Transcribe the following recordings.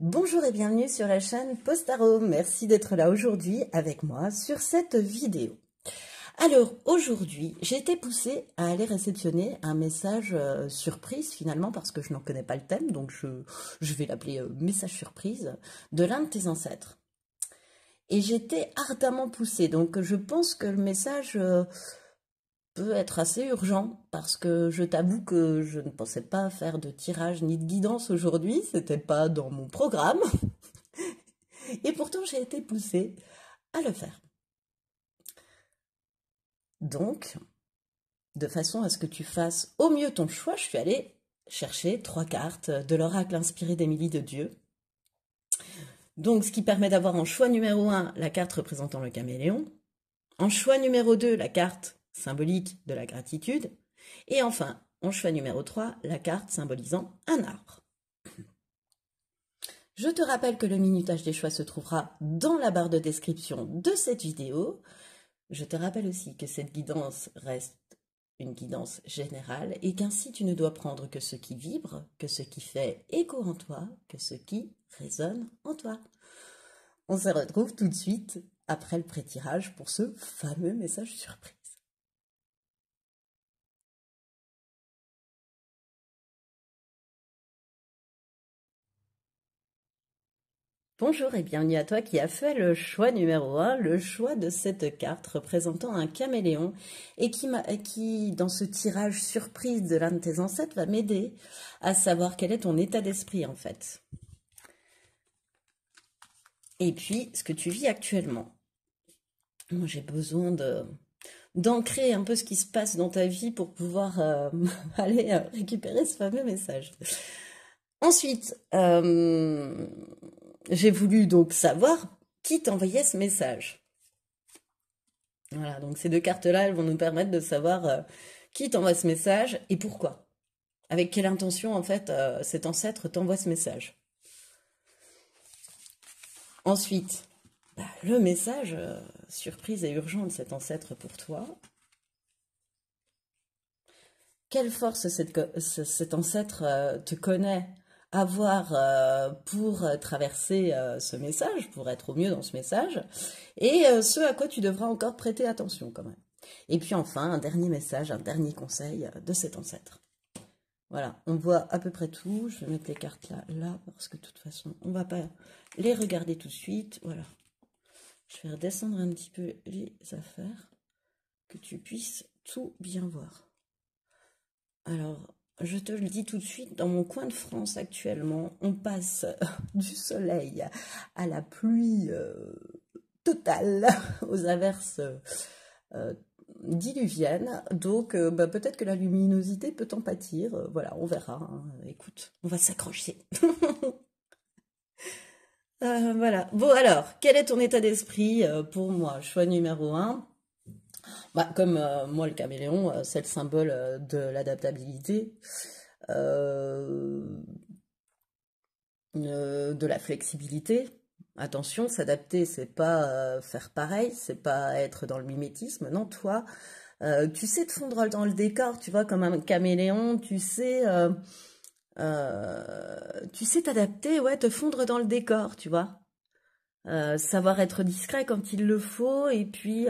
Bonjour et bienvenue sur la chaîne Postaro. Merci d'être là aujourd'hui avec moi sur cette vidéo. Alors aujourd'hui, j'ai été poussée à aller réceptionner un message euh, surprise finalement parce que je n'en connais pas le thème, donc je, je vais l'appeler euh, message surprise de l'un de tes ancêtres. Et j'étais ardemment poussée, donc je pense que le message euh, être assez urgent parce que je t'avoue que je ne pensais pas faire de tirage ni de guidance aujourd'hui, c'était pas dans mon programme. Et pourtant, j'ai été poussée à le faire. Donc, de façon à ce que tu fasses au mieux ton choix, je suis allée chercher trois cartes de l'oracle inspiré d'Émilie de Dieu. Donc, ce qui permet d'avoir en choix numéro un la carte représentant le caméléon, en choix numéro 2 la carte symbolique de la gratitude. Et enfin, en choix numéro 3, la carte symbolisant un arbre. Je te rappelle que le minutage des choix se trouvera dans la barre de description de cette vidéo. Je te rappelle aussi que cette guidance reste une guidance générale et qu'ainsi tu ne dois prendre que ce qui vibre, que ce qui fait écho en toi, que ce qui résonne en toi. On se retrouve tout de suite après le pré-tirage pour ce fameux message surpris. Bonjour et bienvenue à toi qui a fait le choix numéro 1, le choix de cette carte représentant un caméléon et qui, qui dans ce tirage surprise de l'un de tes ancêtres, va m'aider à savoir quel est ton état d'esprit en fait. Et puis, ce que tu vis actuellement. Moi, j'ai besoin de d'ancrer un peu ce qui se passe dans ta vie pour pouvoir euh, aller euh, récupérer ce fameux message. Ensuite, euh, j'ai voulu donc savoir qui t'envoyait ce message. Voilà, donc ces deux cartes-là, elles vont nous permettre de savoir euh, qui t'envoie ce message et pourquoi. Avec quelle intention, en fait, euh, cet ancêtre t'envoie ce message. Ensuite, bah, le message, euh, surprise et urgent de cet ancêtre pour toi. Quelle force cet ancêtre te connaît avoir euh, pour euh, traverser euh, ce message, pour être au mieux dans ce message, et ce à quoi tu devras encore prêter attention quand même. Et puis enfin, un dernier message, un dernier conseil de cet ancêtre. Voilà, on voit à peu près tout. Je vais mettre les cartes là, là, parce que de toute façon, on ne va pas les regarder tout de suite. Voilà. Je vais redescendre un petit peu les affaires, que tu puisses tout bien voir. Alors, je te le dis tout de suite, dans mon coin de France actuellement, on passe du soleil à la pluie euh, totale, aux averses euh, diluviennes. Donc euh, bah, peut-être que la luminosité peut en pâtir. voilà, on verra. Hein. Écoute, on va s'accrocher. voilà. Bon alors, quel est ton état d'esprit pour moi Choix numéro 1 bah, comme euh, moi, le caméléon, euh, c'est le symbole euh, de l'adaptabilité, de la flexibilité. Attention, s'adapter, c'est pas faire pareil, c'est pas être dans le mimétisme. Non, toi, tu sais te fondre dans le décor, tu vois, comme un caméléon, tu sais. tu sais t'adapter, ouais, te fondre dans le décor, tu vois. savoir être discret quand il le faut, et puis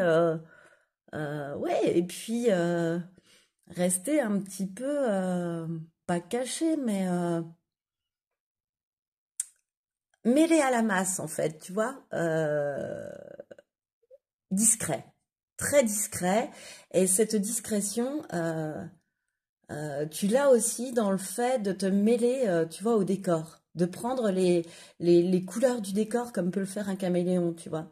euh, ouais, et puis euh, rester un petit peu, euh, pas caché, mais mêlé à la masse, en fait, tu vois, discret, très discret. Et cette discrétion, tu l'as aussi dans le fait de te mêler, tu vois, au décor, de prendre les, les, les, couleurs du décor comme peut le faire un caméléon, tu vois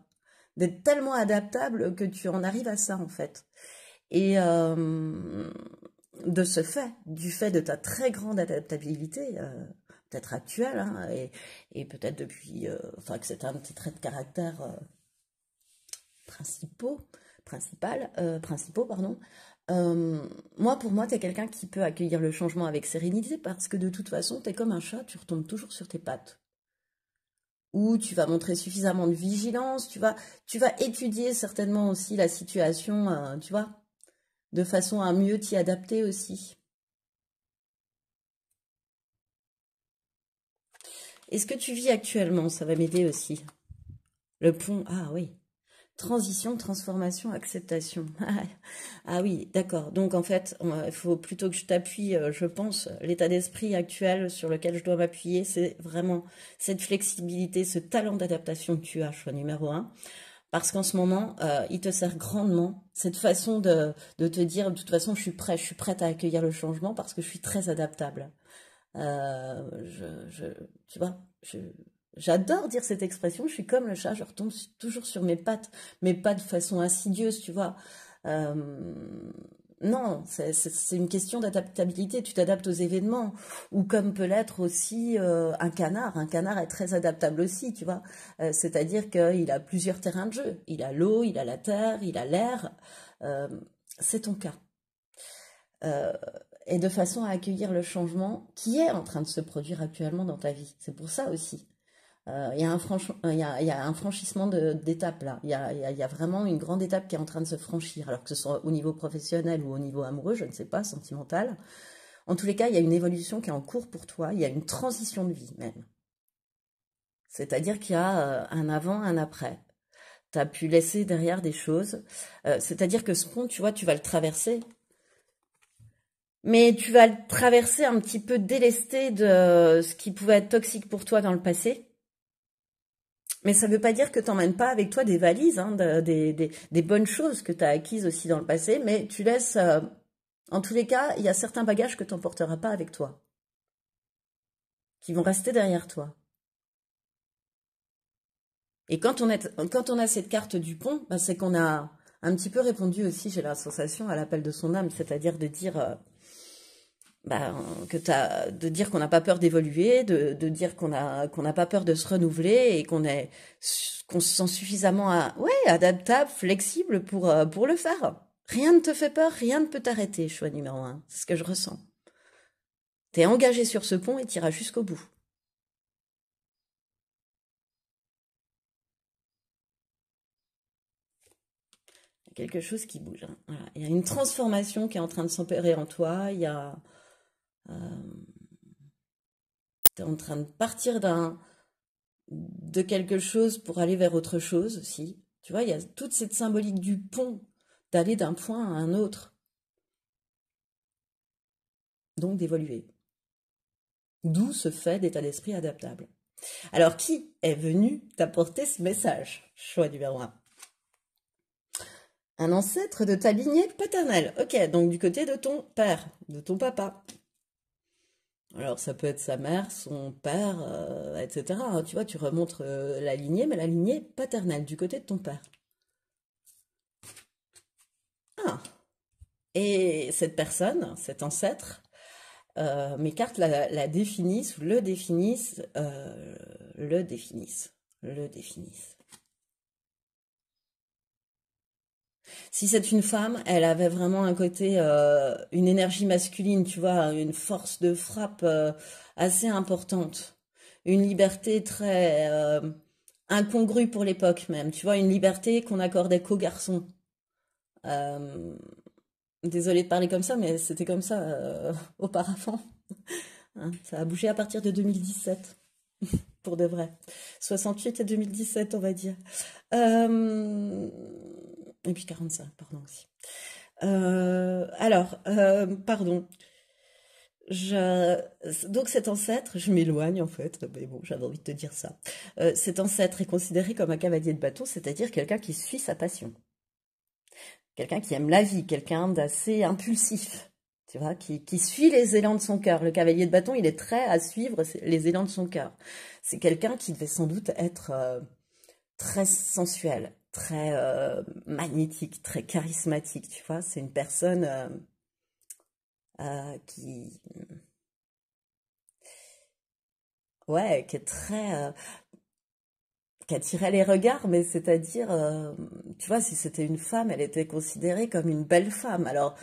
d'être tellement adaptable que tu en arrives à ça en fait. Et euh, de ce fait, du fait de ta très grande adaptabilité, euh, peut-être actuelle, hein, et, peut-être depuis, euh, enfin que c'est un petit trait de caractère principaux, principal, principaux, pardon. moi, pour moi, tu es quelqu'un qui peut accueillir le changement avec sérénité parce que de toute façon, tu es comme un chat, tu retombes toujours sur tes pattes où tu vas montrer suffisamment de vigilance, tu vas, tu vas étudier certainement aussi la situation, euh, tu vois, de façon à mieux t'y adapter aussi. Est-ce que tu vis actuellement Ça va m'aider aussi. Le pont, ah oui. Transition, transformation, acceptation. ah oui, d'accord. Donc en fait, il faut plutôt que je t'appuie, euh, je pense, l'état d'esprit actuel sur lequel je dois m'appuyer, c'est vraiment cette flexibilité, ce talent d'adaptation que tu as, choix numéro un. Parce qu'en ce moment, euh, il te sert grandement cette façon de, te dire, de toute façon, je suis prêt, je suis prête à accueillir le changement parce que je suis très adaptable. Euh, je, tu vois, je, J'adore dire cette expression, je suis comme le chat, je retombe toujours sur mes pattes, mais pas de façon insidieuse, tu vois. Euh, non, c'est une question d'adaptabilité. Tu t'adaptes aux événements, ou comme peut l'être aussi euh, un canard. Un canard est très adaptable aussi, tu vois. Euh, c'est-à-dire qu'il a plusieurs terrains de jeu. Il a l'eau, il a la terre, il a l'air. c'est ton cas. et de façon à accueillir le changement qui est en train de se produire actuellement dans ta vie. C'est pour ça aussi il y, a un franchissement d'étapes là. Il y, a, vraiment une grande étape qui est en train de se franchir, alors que ce soit au niveau professionnel ou au niveau amoureux, je ne sais pas, sentimental. En tous les cas, il y a une évolution qui est en cours pour toi, il y a une transition de vie même. C'est-à-dire qu'il y a euh, un avant, un après. Tu as pu laisser derrière des choses. Euh, c'est-à-dire que ce pont, tu vois, tu vas le traverser, mais tu vas le traverser un petit peu délesté de euh, ce qui pouvait être toxique pour toi dans le passé. Mais ça ne veut pas dire que tu n'emmènes pas avec toi des valises, hein, des, bonnes choses que tu as acquises aussi dans le passé, mais tu laisses, euh, en tous les cas, il y a certains bagages que tu n'emporteras pas avec toi, qui vont rester derrière toi. Et quand on, est, quand on a cette carte du pont, bah, c'est qu'on a un petit peu répondu aussi, j'ai la sensation, à l'appel de son âme, c'est-à-dire de dire, euh, bah, que as, de dire qu'on n'a pas peur d'évoluer, de, de, dire qu'on n'a qu'on n'a pas peur de se renouveler et qu'on est qu'on se sent suffisamment ouais, adaptable, flexible pour euh, pour le faire. Rien ne te fait peur, rien ne peut t'arrêter. Choix numéro un, c'est ce que je ressens. T'es engagé sur ce pont et iras jusqu'au bout. Il y a quelque chose qui bouge. Hein. Il y a une transformation qui est en train de s'opérer en toi. Il y a euh, tu es en train de partir d'un de quelque chose pour aller vers autre chose aussi. Tu vois, il y a toute cette symbolique du pont, d'aller d'un point à un autre. Donc d'évoluer. D'où ce fait d'état d'esprit adaptable. Alors, qui est venu t'apporter ce message Choix du 1. Un ancêtre de ta lignée paternelle. Ok, donc du côté de ton père, de ton papa. Alors ça peut être sa mère, son père, euh, etc. Hein. tu vois, tu remontres euh, la lignée, mais la lignée paternelle, du côté de ton père. Ah Et cette personne, cet ancêtre, euh, mes cartes la, définissent le définissent, le définissent, le définissent. Si c'est une femme, elle avait vraiment un côté, euh, une énergie masculine, tu vois, une force de frappe euh, assez importante, une liberté très euh, incongrue pour l'époque même, tu vois, une liberté qu'on accordait qu'aux garçons. Désolée de parler comme ça, mais c'était comme ça auparavant. Hein, ça a bougé à partir de 2017. pour de vrai. 68 et 2017, on va dire. Et 45, pardon aussi. Euh, alors, euh, pardon. Je... Donc cet ancêtre, je m'éloigne en fait, mais bon, j'avais envie de te dire ça. Euh, cet ancêtre est considéré comme un cavalier de bâton, c'est-à-dire quelqu'un qui suit sa passion. Quelqu'un qui aime la vie, quelqu'un d'assez impulsif, tu vois, qui, qui, suit les élans de son cœur. Le cavalier de bâton, il est très à suivre les élans de son cœur. C'est quelqu'un qui devait sans doute être très sensuel, très euh, magnétique, très charismatique, tu vois. C'est une personne euh, euh, qui... Ouais, qui est très... qui attirait les regards, mais c'est-à-dire, tu vois, si c'était une femme, elle était considérée comme une belle femme. Alors,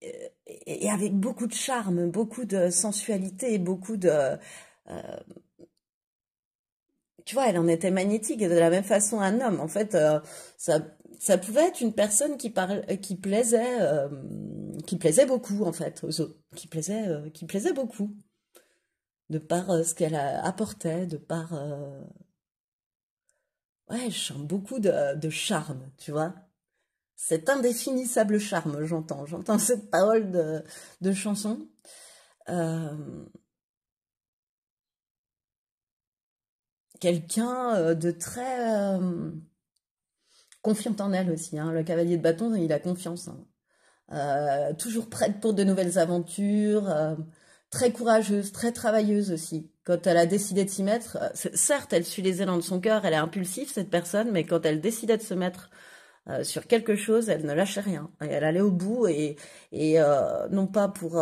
et, avec beaucoup de charme, beaucoup de sensualité, beaucoup de tu vois, elle en était magnétique et de la même façon un homme. En fait, euh, ça, ça pouvait être une personne qui parle, euh, qui plaisait, euh, qui plaisait beaucoup en fait aux autres, qui plaisait, qui plaisait beaucoup de par ce qu'elle apportait, de par, ouais, je beaucoup de, charme, tu vois. Cet indéfinissable charme, j'entends, j'entends cette parole de, de chanson. quelqu'un euh, de très euh, confiante en elle aussi. Hein. Le cavalier de bâton, il a confiance. Hein. Euh, toujours prête pour de nouvelles aventures, très courageuse, très travailleuse aussi. Quand elle a décidé de s'y mettre, certes, elle suit les élans de son cœur, elle est impulsive cette personne, mais quand elle décidait de se mettre sur quelque chose, elle ne lâchait rien. Et elle allait au bout et non pas pour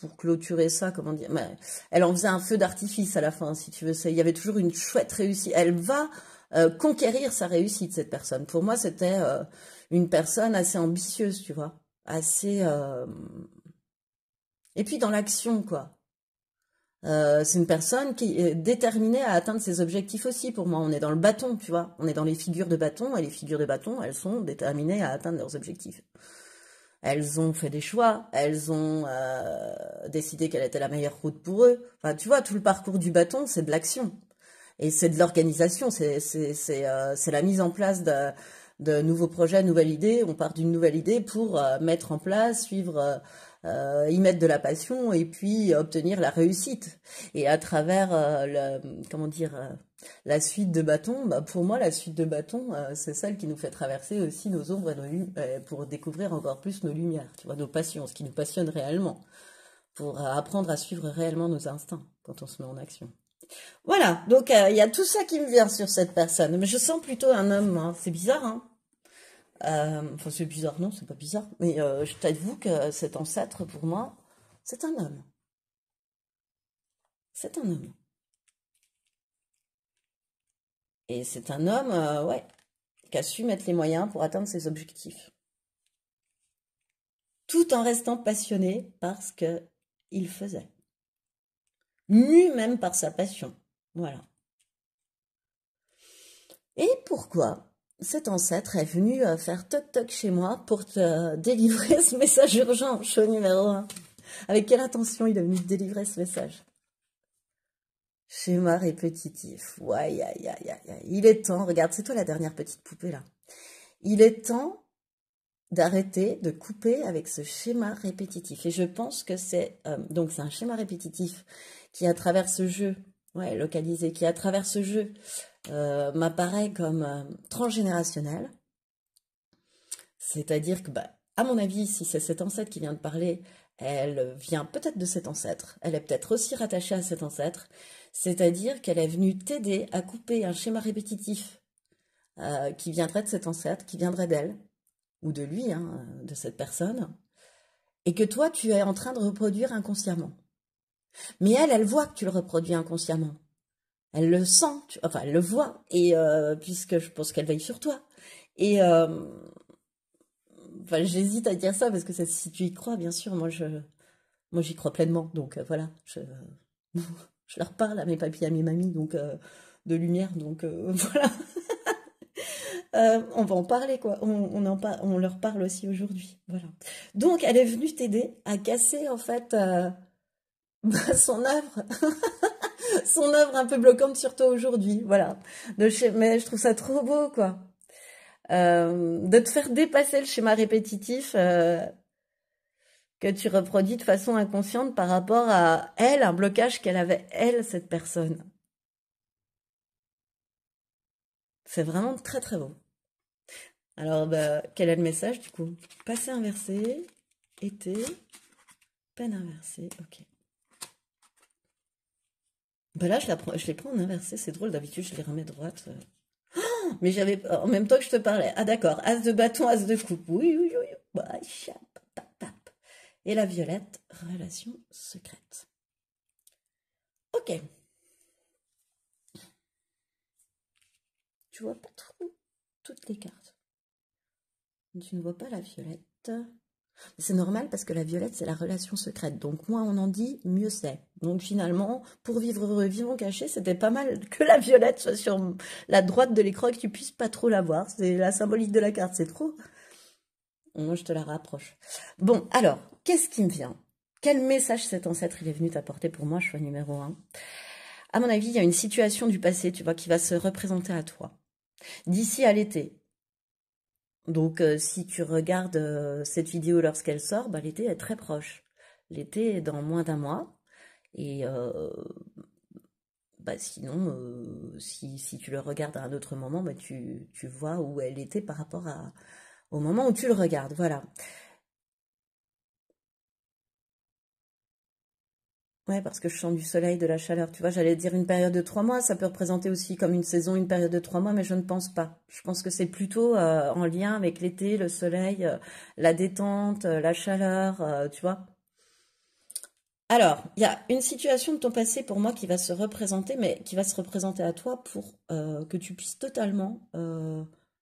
pour clôturer ça, comment dire, ben, elle en faisait un feu d'artifice à la fin, si tu veux. Il y avait toujours une chouette réussite. Elle va euh, conquérir sa réussite, cette personne. Pour moi, c'était euh, une personne assez ambitieuse, tu vois. Assez... Euh, et puis dans l'action, quoi. c'est une personne qui est déterminée à atteindre ses objectifs aussi. Pour moi, on est dans le bâton, tu vois. On est dans les figures de bâton, et les figures de bâton, elles sont déterminées à atteindre leurs objectifs elles ont fait des choix, elles ont euh, décidé quelle était la meilleure route pour eux. Enfin, tu vois, tout le parcours du bâton, c'est de l'action. Et c'est de l'organisation, c'est euh, la mise en place de, de, nouveaux projets, nouvelles idées. On part d'une nouvelle idée pour euh, mettre en place, suivre, y mettre de la passion et puis obtenir la réussite. Et à travers le, comment dire, la suite de bâton, bah pour moi, la suite de bâton, euh, c'est celle qui nous fait traverser aussi nos ombres euh, pour découvrir encore plus nos lumières, tu vois, nos passions, ce qui nous passionne réellement, pour euh, apprendre à suivre réellement nos instincts quand on se met en action. Voilà, donc il y a tout ça qui me vient sur cette personne. Mais je sens plutôt un homme, hein. c'est bizarre, hein Enfin, c'est bizarre, non, c'est pas bizarre. Mais je t'avoue que cet ancêtre, pour moi, c'est un homme. C'est un homme. Et c'est un homme, euh, ouais, qui a su mettre les moyens pour atteindre ses objectifs. Tout en restant passionné parce que il faisait. Mu même par sa passion. Voilà. Et pourquoi cet ancêtre est venu euh, faire toc-toc chez moi pour te délivrer ce message urgent, show numéro 1 Avec quelle intention il est venu te délivrer ce message Schéma répétitif. Ouais, Il est temps, regarde, c'est toi la dernière petite poupée là. Il est temps d'arrêter de couper avec ce schéma répétitif. Et je pense que c'est euh, donc c'est un schéma répétitif qui à travers ce jeu, ouais, localisé, qui à travers ce jeu euh, m'apparaît comme euh, transgénérationnel. C'est-à-dire que, bah, à mon avis, si c'est cet ancêtre qui vient de parler, elle vient peut-être de cet ancêtre, elle est peut-être aussi rattachée à cet ancêtre, c'est-à-dire qu'elle est venue t'aider à couper un schéma répétitif euh, qui viendrait de cet ancêtre, qui viendrait d'elle, ou de lui, hein, de cette personne, et que toi, tu es en train de reproduire inconsciemment. Mais elle, elle voit que tu le reproduis inconsciemment. Elle le sent, enfin, elle le voit, et euh, puisque je pense qu'elle veille sur toi. Et euh, enfin, j'hésite à dire ça parce que si tu y crois, bien sûr, moi je, moi j'y crois pleinement. Donc voilà, je... Je leur parle à mes papis, à mes mamies, donc euh, de lumière, donc euh, voilà. Euh, on va en parler, quoi. On, on leur parle aussi aujourd'hui. Voilà. Donc, elle est venue t'aider à casser, en fait, bah, son œuvre. son œuvre un peu bloquante sur toi aujourd'hui. Voilà. mais je trouve ça trop beau, quoi. de te faire dépasser le schéma répétitif que tu reproduis de façon inconsciente par rapport à elle, un blocage qu'elle avait, elle, cette personne. C'est vraiment très très beau. Alors, bah, quel est le message du coup Passé inversé, été, peine inversée, ok. Bah là, je, la les prends en inversé, c'est drôle, d'habitude je les remets droite. Euh. Ah! mais j'avais, en même temps que je te parlais, ah d'accord, as de bâton, as de coupe, oui, oui, oui, bah, et la violette, relation secrète. Ok. Tu vois pas trop toutes les cartes. Tu ne vois pas la violette. C'est normal parce que la violette, c'est la relation secrète. Donc moins on en dit, mieux c'est. Donc finalement, pour vivre heureux, en caché, c'était pas mal que la violette soit sur la droite de l'écran et que tu puisses pas trop la voir. C'est la symbolique de la carte, c'est trop je te la rapproche. Bon, alors, qu'est-ce qui me vient Quel message cet ancêtre il est venu t'apporter pour moi, choix numéro un À mon avis, il y a une situation du passé, tu vois, qui va se représenter à toi. D'ici à l'été. Donc, euh, si tu regardes euh, cette vidéo lorsqu'elle sort, bah, l'été est très proche. L'été est dans moins d'un mois. Et euh, bah, sinon, si, si, tu le regardes à un autre moment, bah, tu, tu vois où elle était par rapport à, au moment où tu le regardes. Voilà. Ouais, parce que je sens du soleil, de la chaleur. Tu vois, j'allais dire une période de trois mois. Ça peut représenter aussi comme une saison, une période de trois mois, mais je ne pense pas. Je pense que c'est plutôt euh, en lien avec l'été, le soleil, euh, la détente, euh, la chaleur, tu vois. Alors, il y a une situation de ton passé pour moi qui va se représenter, mais qui va se représenter à toi pour que tu puisses totalement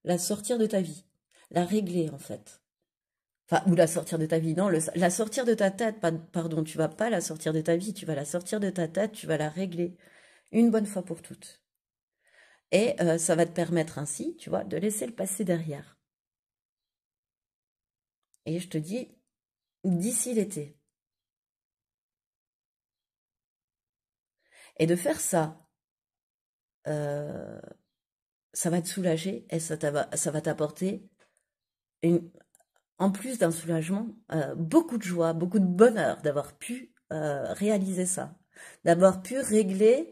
la sortir de ta vie la régler en fait. Enfin, ou la sortir de ta vie. Non, la sortir de ta tête, pardon, tu vas pas la sortir de ta vie, tu vas la sortir de ta tête, tu vas la régler une bonne fois pour toutes. Et euh, ça va te permettre ainsi, tu vois, de laisser le passé derrière. Et je te dis, d'ici l'été. Et de faire ça, euh, ça va te soulager et ça, ça va t'apporter en plus d'un soulagement, euh, beaucoup de joie, beaucoup de bonheur d'avoir pu euh, réaliser ça, d'avoir pu régler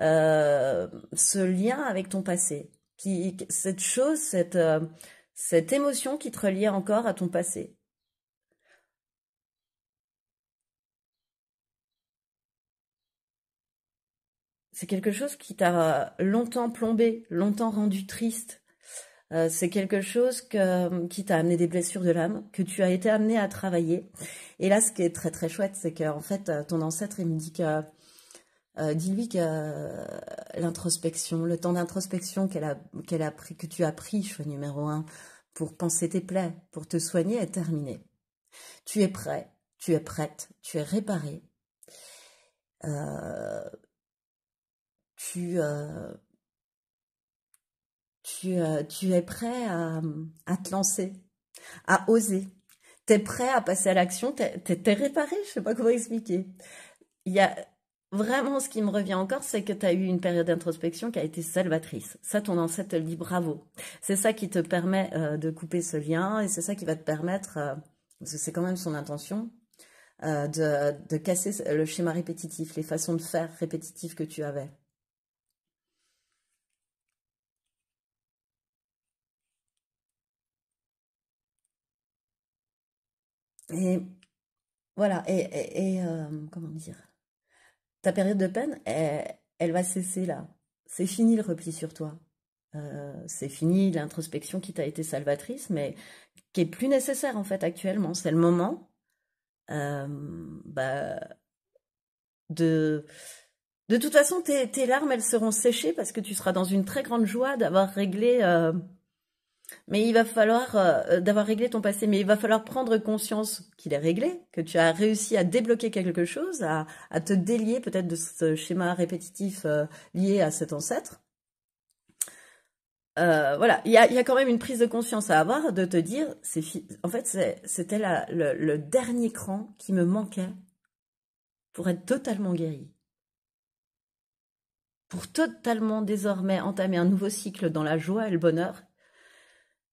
euh, ce lien avec ton passé, qui, cette chose, cette, cette émotion qui te relie encore à ton passé. C'est quelque chose qui t'a longtemps plombé, longtemps rendu triste, euh, c'est quelque chose que, qui t'a amené des blessures de l'âme, que tu as été amené à travailler. Et là, ce qui est très très chouette, c'est qu'en fait, euh, ton ancêtre, il me dit que euh, dis-lui que l'introspection, le temps d'introspection qu'elle a, qu'elle a pris, que tu as pris, choix numéro un, pour penser tes plaies, pour te soigner, est terminé. Tu es prêt, tu es prête, tu es réparé. Euh, tu, tu, euh, tu es prêt à, à, te lancer, à oser. Tu es prêt à passer à l'action, tu es, réparé, je sais pas comment expliquer. Il y a vraiment ce qui me revient encore, c'est que tu as eu une période d'introspection qui a été salvatrice. Ça, ton ancêtre te le dit bravo. C'est ça qui te permet euh, de couper ce lien et c'est ça qui va te permettre, euh, c'est quand même son intention, de, de casser le schéma répétitif, les façons de faire répétitives que tu avais. Et voilà, et, et, euh, comment dire Ta période de peine, eh, elle, va cesser là. C'est fini le repli sur toi. Euh, c'est fini l'introspection qui t'a été salvatrice, mais qui est plus nécessaire en fait actuellement. C'est le moment euh, bah, de... De toute façon, tes larmes, elles seront séchées parce que tu seras dans une très grande joie d'avoir réglé mais il va falloir euh, d'avoir réglé ton passé, mais il va falloir prendre conscience qu'il est réglé, que tu as réussi à débloquer quelque chose, à, te délier peut-être de ce schéma répétitif euh, lié à cet ancêtre. Euh, voilà, il y a, quand même une prise de conscience à avoir de te dire, c'est en fait c'était le dernier cran qui me manquait pour être totalement guéri, pour totalement désormais entamer un nouveau cycle dans la joie et le bonheur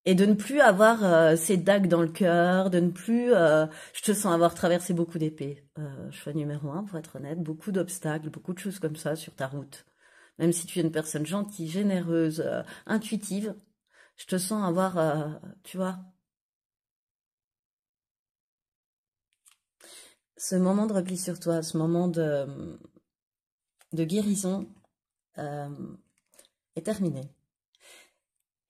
et de ne plus avoir euh, ces dagues dans le cœur, de ne plus, euh, je te sens avoir traversé beaucoup d'épées. choix euh, numéro un, pour être honnête, beaucoup d'obstacles, beaucoup de choses comme ça sur ta route. Même si tu es une personne gentille, généreuse, intuitive, je te sens avoir, tu vois, ce moment de repli sur toi, ce moment de, de guérison est terminé.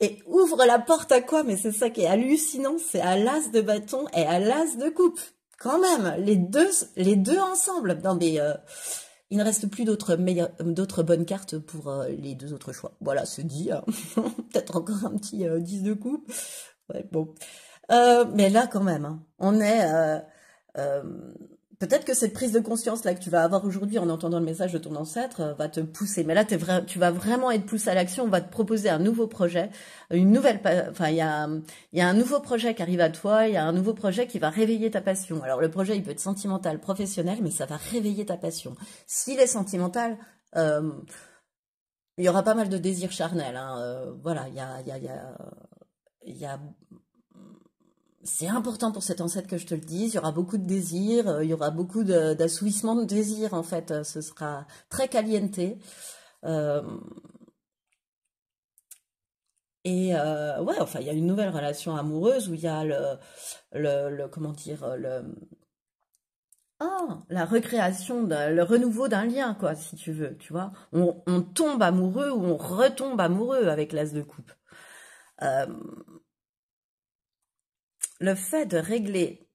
Et ouvre la porte à quoi Mais c'est ça qui est hallucinant, c'est à l'as de bâton et à l'as de coupe. Quand même, les deux, les deux ensemble. Non mais euh, il ne reste plus d'autres d'autres bonnes cartes pour euh, les deux autres choix. Voilà, c'est dit. Hein. Peut-être encore un petit 10 euh, de coupe. Ouais, bon. mais là quand même, hein, on est peut-être que cette prise de conscience là que tu vas avoir aujourd'hui en entendant le message de ton ancêtre euh, va te pousser. Mais là, es tu vas vraiment être poussé à l'action. On va te proposer un nouveau projet, une nouvelle. Enfin, il y a, un nouveau projet qui arrive à toi. Il y a un nouveau projet qui va réveiller ta passion. Alors le projet, il peut être sentimental, professionnel, mais ça va réveiller ta passion. S'il est sentimental. Euh, il y aura pas mal de désirs charnels. Hein. Euh, voilà, il a, y, y a c'est important pour cet ancêtre que je te le dise. Il y aura beaucoup de désirs. Euh, il y aura beaucoup d'assouvissement de, désirs, désir en fait. Euh, ce sera très caliente. Euh, et ouais, enfin, il y a une nouvelle relation amoureuse où il y a le, le, comment dire, le ah, la recréation, le renouveau d'un lien, quoi, si tu veux, tu vois. On, on, tombe amoureux ou on retombe amoureux avec l'as de coupe. Euh, le fait de régler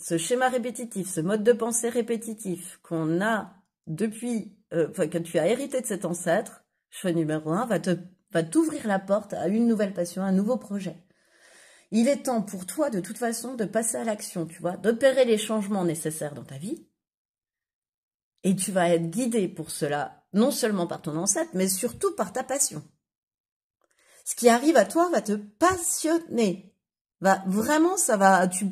ce schéma répétitif, ce mode de pensée répétitif qu'on a depuis, euh, que tu as hérité de cet ancêtre, choix numéro un, va te, va t'ouvrir la porte à une nouvelle passion, un nouveau projet. Il est temps pour toi, de toute façon, de passer à l'action, tu vois, d'opérer les changements nécessaires dans ta vie. Et tu vas être guidé pour cela, non seulement par ton ancêtre, mais surtout par ta passion. Ce qui arrive à toi va te passionner, va bah, vraiment, ça va, tu,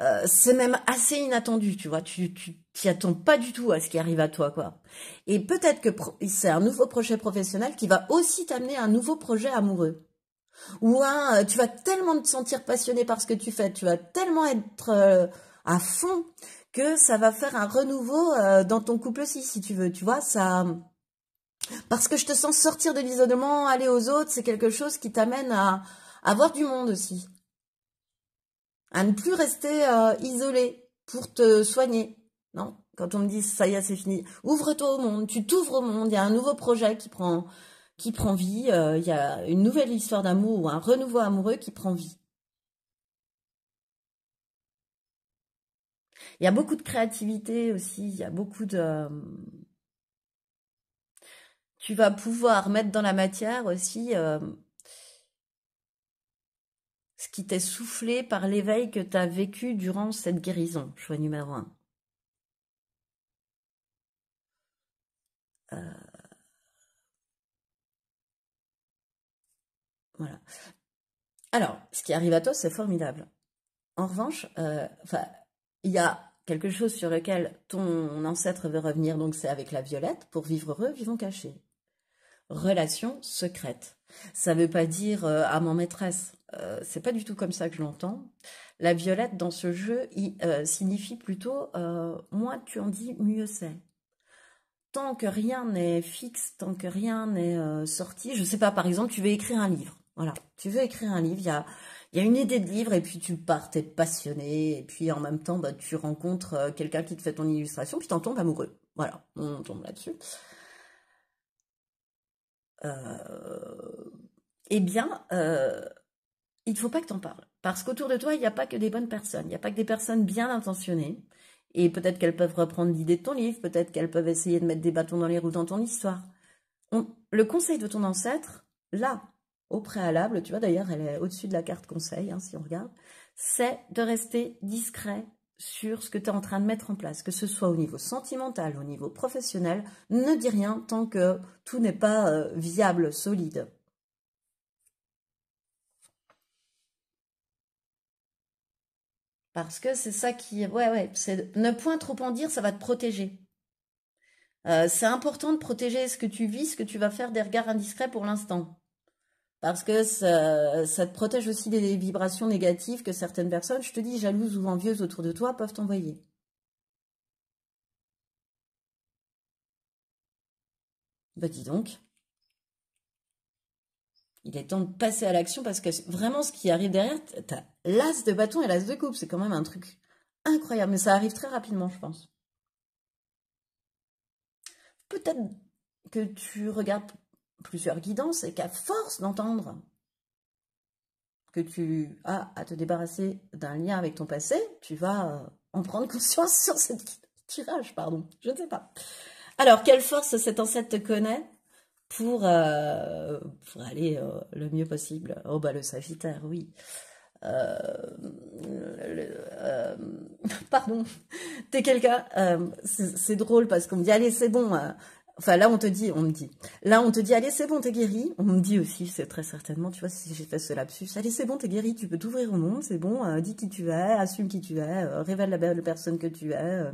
euh, c'est même assez inattendu, tu vois. Tu tu t'y attends pas du tout à ce qui arrive à toi, quoi. Et peut-être que c'est un nouveau projet professionnel qui va aussi t'amener un nouveau projet amoureux. Ou un, euh, tu vas tellement te sentir passionné par ce que tu fais, tu vas tellement être euh, à fond que ça va faire un renouveau dans ton couple aussi, si tu veux. Tu vois, ça. Parce que je te sens sortir de l'isolement, aller aux autres, c'est quelque chose qui t'amène à, avoir du monde aussi à ne plus rester euh, isolé pour te soigner. Non, quand on me dit ça y est, c'est fini, ouvre-toi au monde, tu t'ouvres au monde, il y a un nouveau projet qui prend, qui prend vie, euh, il y a une nouvelle histoire d'amour ou un renouveau amoureux qui prend vie. Il y a beaucoup de créativité aussi, il y a beaucoup de... Euh, tu vas pouvoir mettre dans la matière aussi ce qui t'est soufflé par l'éveil que tu as vécu durant cette guérison. Choix numéro un. Euh. Voilà. Alors, ce qui arrive à toi, c'est formidable. En revanche, euh, il y a quelque chose sur lequel ton ancêtre veut revenir, donc c'est avec la violette, pour vivre heureux, vivons cachés. Relation secrète. Ça ne veut pas dire à euh, amant maîtresse. Euh, c'est pas du tout comme ça que je l'entends. La violette dans ce jeu euh, signifie plutôt euh, Moi, tu en dis, mieux c'est. Tant que rien n'est fixe, tant que rien n'est sorti, je sais pas, par exemple, tu veux écrire un livre. Voilà, tu veux écrire un livre, il y a, une idée de livre et puis tu pars, t'es passionné, et puis en même temps, bah, tu rencontres quelqu'un qui te fait ton illustration, puis t'en tombes amoureux. Voilà, on tombe là-dessus. eh bien, il ne faut pas que tu en parles. Parce qu'autour de toi, il n'y a pas que des bonnes personnes, il n'y a pas que des personnes bien intentionnées. Et peut-être qu'elles peuvent reprendre l'idée de ton livre, peut-être qu'elles peuvent essayer de mettre des bâtons dans les roues dans ton histoire. le conseil de ton ancêtre, là, au préalable, tu vois d'ailleurs, elle est au-dessus de la carte conseil, hein, si on regarde, c'est de rester discret sur ce que tu es en train de mettre en place, que ce soit au niveau sentimental, au niveau professionnel, ne dis rien tant que tout n'est pas euh, viable, solide. Parce que c'est ça qui... Ouais, ouais, c'est ne point trop en dire, ça va te protéger. Euh, c'est important de protéger ce que tu vis, ce que tu vas faire des regards indiscrets pour l'instant. Parce que ça, ça, te protège aussi des vibrations négatives que certaines personnes, je te dis, jalouses ou envieuses autour de toi, peuvent t'envoyer. Bah dis donc il est temps de passer à l'action parce que vraiment ce qui arrive derrière, t'as l'as de bâton et l'as de coupe. C'est quand même un truc incroyable, mais ça arrive très rapidement, je pense. Peut-être que tu regardes plusieurs guidances et qu'à force d'entendre que tu as à te débarrasser d'un lien avec ton passé, tu vas euh, en prendre conscience sur ce tirage, pardon. Je ne sais pas. Alors, quelle force cette ancêtre te connaît pour, euh, pour aller euh, le mieux possible. Oh bah le Sagittaire, oui. Euh, pardon, t'es quelqu'un. c'est drôle parce qu'on me dit allez c'est bon. Enfin là on te dit, on me dit. Là on te dit allez c'est bon t'es guéri. On me dit aussi c'est très certainement tu vois si j'ai fait ce lapsus. Allez c'est bon t'es guéri, tu peux t'ouvrir au monde, c'est bon. dis qui tu es, assume qui tu es, révèle la belle personne que tu es.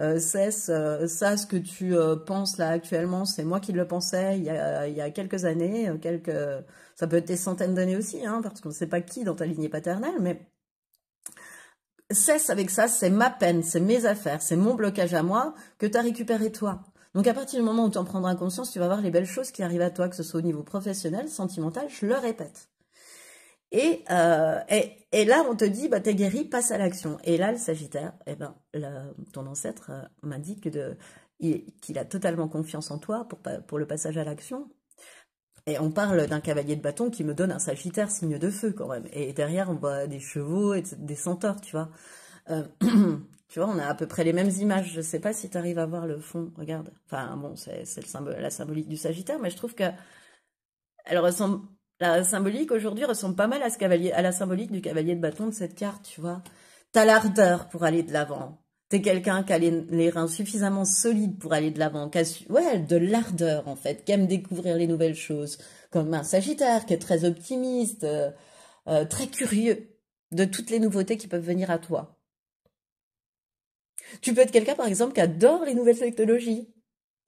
Euh, cesse, ça ce que tu euh, penses là actuellement, c'est moi qui le pensais il y a, quelques années, euh, quelques, ça peut être des centaines d'années aussi, hein, parce qu'on ne sait pas qui dans ta lignée paternelle, mais cesse avec ça, c'est ma peine, c'est mes affaires, c'est mon blocage à moi que tu as récupéré toi. Donc à partir du moment où tu en prendras conscience, tu vas voir les belles choses qui arrivent à toi, que ce soit au niveau professionnel, sentimental, je le répète. Euh, et, là, on te dit, bah, t'es guéri, passe à l'action. Et là, le Sagittaire, eh ben, ton ancêtre euh, m'a dit qu'il a totalement confiance en toi pour, pour le passage à l'action. Et on parle d'un cavalier de bâton qui me donne un Sagittaire signe de feu quand même. Et derrière, on voit des chevaux et des centaures, tu vois. Euh, tu vois, on a à peu près les mêmes images. Je ne sais pas si tu arrives à voir le fond. Regarde. Enfin, bon, c'est la symbolique du Sagittaire, mais je trouve que ressemble la symbolique aujourd'hui ressemble pas mal à, ce cavalier, à la symbolique du cavalier de bâton de cette carte, tu vois. T'as l'ardeur pour aller de l'avant. T'es quelqu'un qui a les, reins suffisamment solides pour aller de l'avant, ouais, de l'ardeur en fait, qui aime découvrir les nouvelles choses, comme un Sagittaire qui est très optimiste, euh, euh, très curieux de toutes les nouveautés qui peuvent venir à toi. Tu peux être quelqu'un par exemple qui adore les nouvelles technologies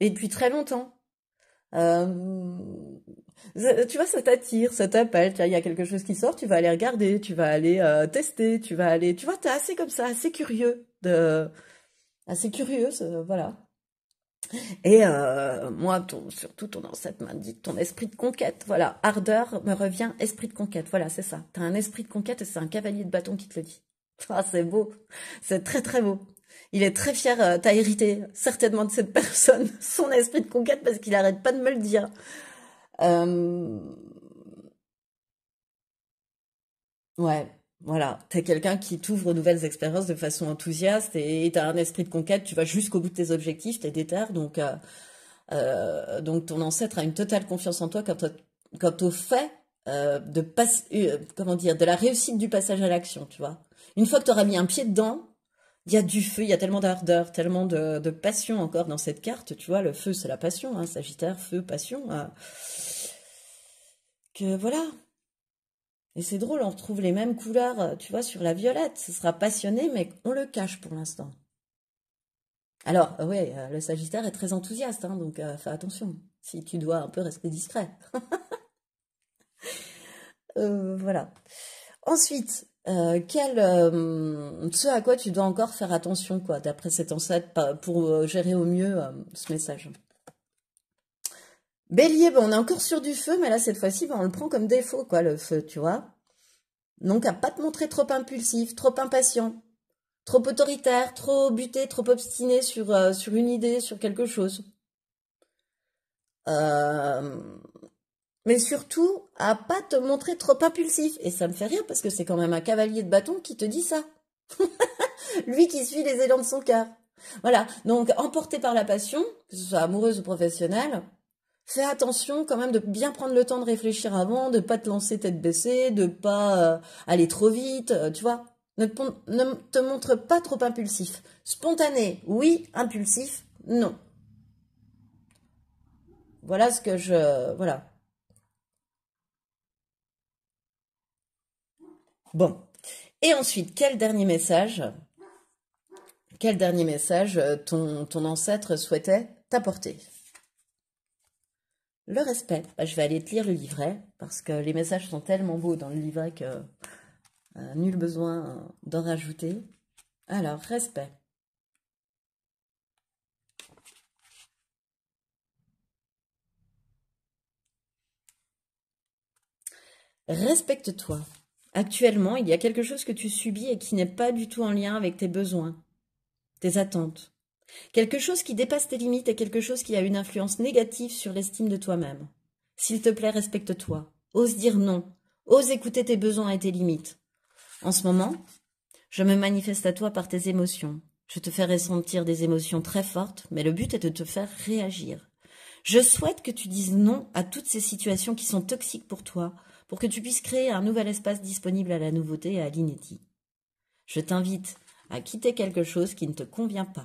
et depuis très longtemps. Euh, tu vois, ça t'attire, ça t'appelle. Il y a quelque chose qui sort, tu vas aller regarder, tu vas aller euh, tester, tu vas aller. Tu vois, t'es assez comme ça, assez curieux de, assez curieux voilà. Et euh, moi, ton, surtout ton ancêtre m'a dit ton esprit de conquête, voilà. Ardeur me revient, esprit de conquête, voilà, c'est ça. T'as un esprit de conquête et c'est un cavalier de bâton qui te le dit. Ah, c'est beau, c'est très très beau. Il est très fier, euh, t'as hérité certainement de cette personne, son esprit de conquête, parce qu'il arrête pas de me le dire. Euh, ouais, voilà. T'es quelqu'un qui t'ouvre aux nouvelles expériences de façon enthousiaste et t'as un esprit de conquête, tu vas jusqu'au bout de tes objectifs, t'es déterre, donc, euh, euh, donc ton ancêtre a une totale confiance en toi quant, au fait de, comment dire, de la réussite du passage à l'action, tu vois. Une fois que tu auras mis un pied dedans, il y a du feu, il y a tellement d'ardeur, tellement de, passion encore dans cette carte. Tu vois, le feu, c'est la passion, hein, Sagittaire, feu, passion. Euh, que voilà. Et c'est drôle, on retrouve les mêmes couleurs, euh, tu vois, sur la violette. Ce sera passionné, mais on le cache pour l'instant. Alors, euh, oui, le Sagittaire est très enthousiaste, hein, donc fais attention, si tu dois un peu rester discret. voilà. Ensuite, euh, quel, euh, ce à quoi tu dois encore faire attention, quoi, d'après cette enceinte, pour euh, gérer au mieux ce message. Bélier, on est encore sur du feu, mais là, cette fois-ci, ben, on le prend comme défaut, quoi, le feu, tu vois. Donc, à pas te montrer trop impulsif, trop impatient, trop autoritaire, trop buté, trop obstiné sur, sur une idée, sur quelque chose. Euh, mais surtout à pas te montrer trop impulsif. Et ça me fait rire parce que c'est quand même un cavalier de bâton qui te dit ça. Lui qui suit les élans de son cœur. Voilà. Donc, emporté par la passion, que ce soit amoureuse ou professionnelle, fais attention quand même de bien prendre le temps de réfléchir avant, de pas te lancer tête baissée, de pas euh, aller trop vite, euh, tu vois. Ne, ne te montre pas trop impulsif. Spontané, oui. Impulsif, non. Voilà ce que je, voilà. Bon. Et ensuite, quel dernier message Quel dernier message euh, ton, ancêtre souhaitait t'apporter Le respect. Bah, je vais aller te lire le livret, parce que les messages sont tellement beaux dans le livret que euh, nul besoin euh, d'en rajouter. Alors, respect. Respecte-toi actuellement, il y a quelque chose que tu subis et qui n'est pas du tout en lien avec tes besoins, tes attentes. Quelque chose qui dépasse tes limites et quelque chose qui a une influence négative sur l'estime de toi-même. S'il te plaît, respecte-toi. Ose dire non. Ose écouter tes besoins et tes limites. En ce moment, je me manifeste à toi par tes émotions. Je te fais ressentir des émotions très fortes, mais le but est de te faire réagir. Je souhaite que tu dises non à toutes ces situations qui sont toxiques pour toi, pour que tu puisses créer un nouvel espace disponible à la nouveauté et à l'inédit. Je t'invite à quitter quelque chose qui ne te convient pas.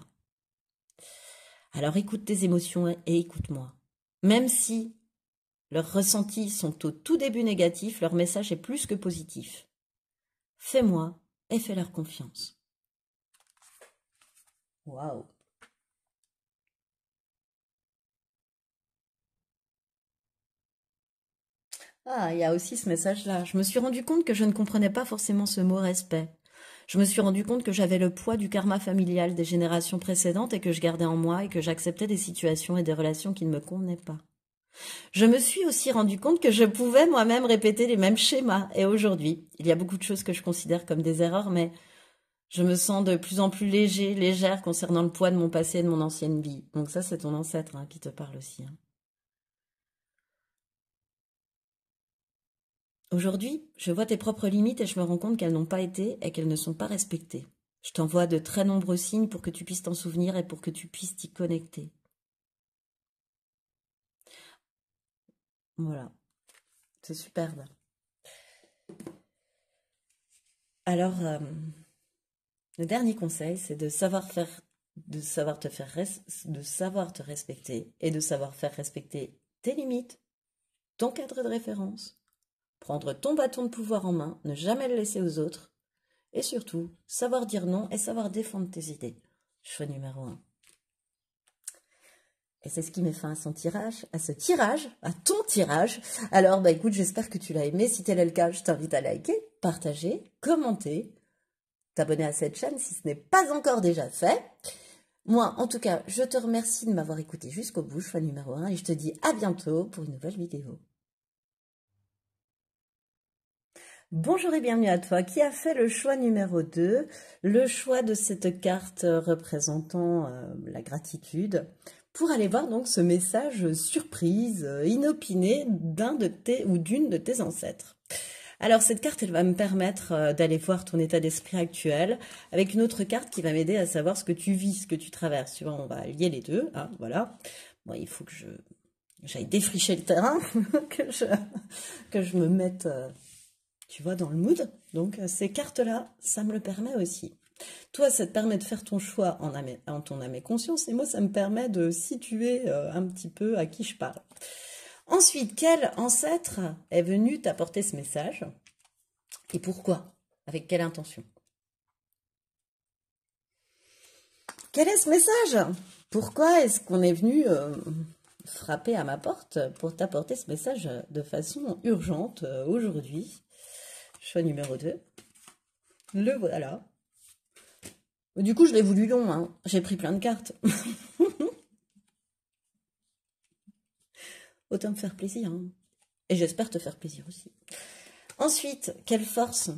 Alors écoute tes émotions et écoute-moi. Même si leurs ressentis sont au tout début négatifs, leur message est plus que positif. Fais-moi et fais-leur confiance. Waouh Ah, il y a aussi ce message-là. Je me suis rendu compte que je ne comprenais pas forcément ce mot respect. Je me suis rendu compte que j'avais le poids du karma familial des générations précédentes et que je gardais en moi et que j'acceptais des situations et des relations qui ne me convenaient pas. Je me suis aussi rendu compte que je pouvais moi-même répéter les mêmes schémas. Et aujourd'hui, il y a beaucoup de choses que je considère comme des erreurs, mais je me sens de plus en plus léger, légère concernant le poids de mon passé et de mon ancienne vie. Donc ça, c'est ton ancêtre hein, qui te parle aussi. Hein. Aujourd'hui, je vois tes propres limites et je me rends compte qu'elles n'ont pas été et qu'elles ne sont pas respectées. Je t'envoie de très nombreux signes pour que tu puisses t'en souvenir et pour que tu puisses t'y connecter. Voilà. C'est superbe. Alors, euh, le dernier conseil, c'est de savoir de savoir te faire, de savoir te respecter et de savoir faire respecter tes limites, ton cadre de référence, prendre ton bâton de pouvoir en main, ne jamais le laisser aux autres, et surtout, savoir dire non et savoir défendre tes idées. Choix numéro 1. Et c'est ce qui met fin à son tirage, à ce tirage, à ton tirage. Alors, bah écoute, j'espère que tu l'as aimé. Si tel est le cas, je t'invite à liker, partager, commenter, t'abonner à cette chaîne si ce n'est pas encore déjà fait. Moi, en tout cas, je te remercie de m'avoir écouté jusqu'au bout, choix numéro 1, et je te dis à bientôt pour une nouvelle vidéo. Bonjour et bienvenue à toi qui a fait le choix numéro 2, le choix de cette carte représentant euh, la gratitude, pour aller voir donc ce message surprise, euh, inopiné d'un de tes ou d'une de tes ancêtres. Alors cette carte, elle va me permettre euh, d'aller voir ton état d'esprit actuel avec une autre carte qui va m'aider à savoir ce que tu vis, ce que tu traverses. Tu vois, on va lier les deux, hein, voilà. moi il faut que je j'aille défricher le terrain, que je que je me mette tu vois, dans le mood. Donc, euh, ces cartes-là, ça me le permet aussi. Toi, ça te permet de faire ton choix en, ton âme et conscience, et moi, ça me permet de situer euh, un petit peu à qui je parle. Ensuite, quel ancêtre est venu t'apporter ce message et pourquoi Avec quelle intention Quel est ce message Pourquoi est-ce qu'on est venu euh, frapper à ma porte pour t'apporter ce message de façon urgente aujourd'hui Choix numéro 2. Le voilà. Du coup, je l'ai voulu long. Hein. J'ai pris plein de cartes. Autant me faire plaisir. Hein. Et j'espère te faire plaisir aussi. Ensuite, quelle force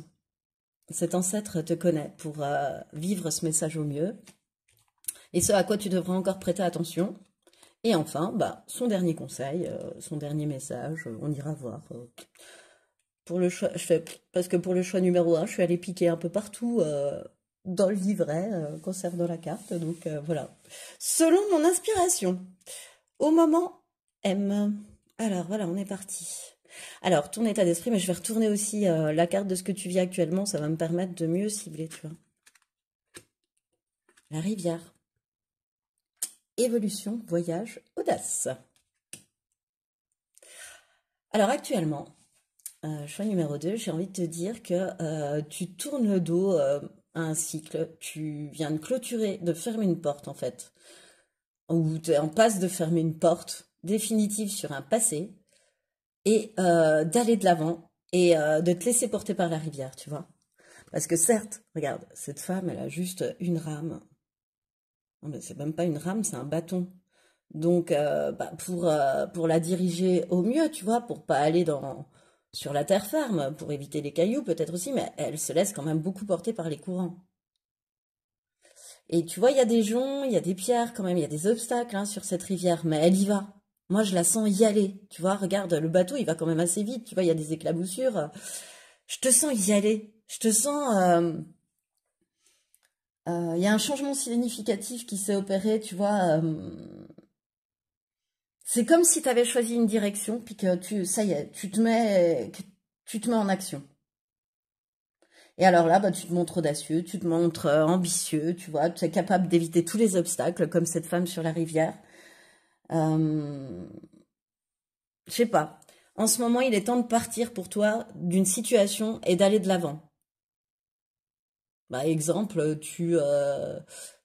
cet ancêtre te connaît pour euh, vivre ce message au mieux et ce à quoi tu devras encore prêter attention. Et enfin, bah, son dernier conseil, euh, son dernier message, euh, on ira voir pour le choix, parce que pour le choix numéro 1, je suis allée piquer un peu partout euh, dans le livret euh, concernant la carte. Donc euh, voilà, selon mon inspiration. Au moment M. Alors voilà, on est parti. Alors, ton état d'esprit, mais je vais retourner aussi la carte de ce que tu vis actuellement, ça va me permettre de mieux cibler, tu vois. La rivière. Évolution, voyage, audace. Alors actuellement, euh, choix numéro 2, j'ai envie de te dire que euh, tu tournes le dos euh, à un cycle, tu viens de clôturer, de fermer une porte en fait, ou tu es en passe de fermer une porte définitive sur un passé et d'aller de l'avant et de te laisser porter par la rivière, tu vois. Parce que certes, regarde, cette femme, elle a juste une rame. Non, mais c'est même pas une rame, c'est un bâton. Donc, bah, pour, pour la diriger au mieux, tu vois, pour pas aller dans, sur la terre ferme, pour éviter les cailloux peut-être aussi, mais elle se laisse quand même beaucoup porter par les courants. Et tu vois, il y a des joncs, il y a des pierres quand même, il y a des obstacles hein, sur cette rivière, mais elle y va. Moi, je la sens y aller. Tu vois, regarde, le bateau, il va quand même assez vite. Tu vois, il y a des éclaboussures. Je te sens y aller. Je te sens... Euh, euh, il y a un changement significatif qui s'est opéré, tu vois, euh, c'est comme si tu avais choisi une direction, puis que tu, ça y est, tu te mets, tu te mets en action. Et alors là, bah, tu te montres audacieux, tu te montres euh, ambitieux, tu vois, tu es capable d'éviter tous les obstacles, comme cette femme sur la rivière. Euh... Je sais pas. En ce moment, il est temps de partir pour toi d'une situation et d'aller de l'avant. Bah, exemple, tu, euh,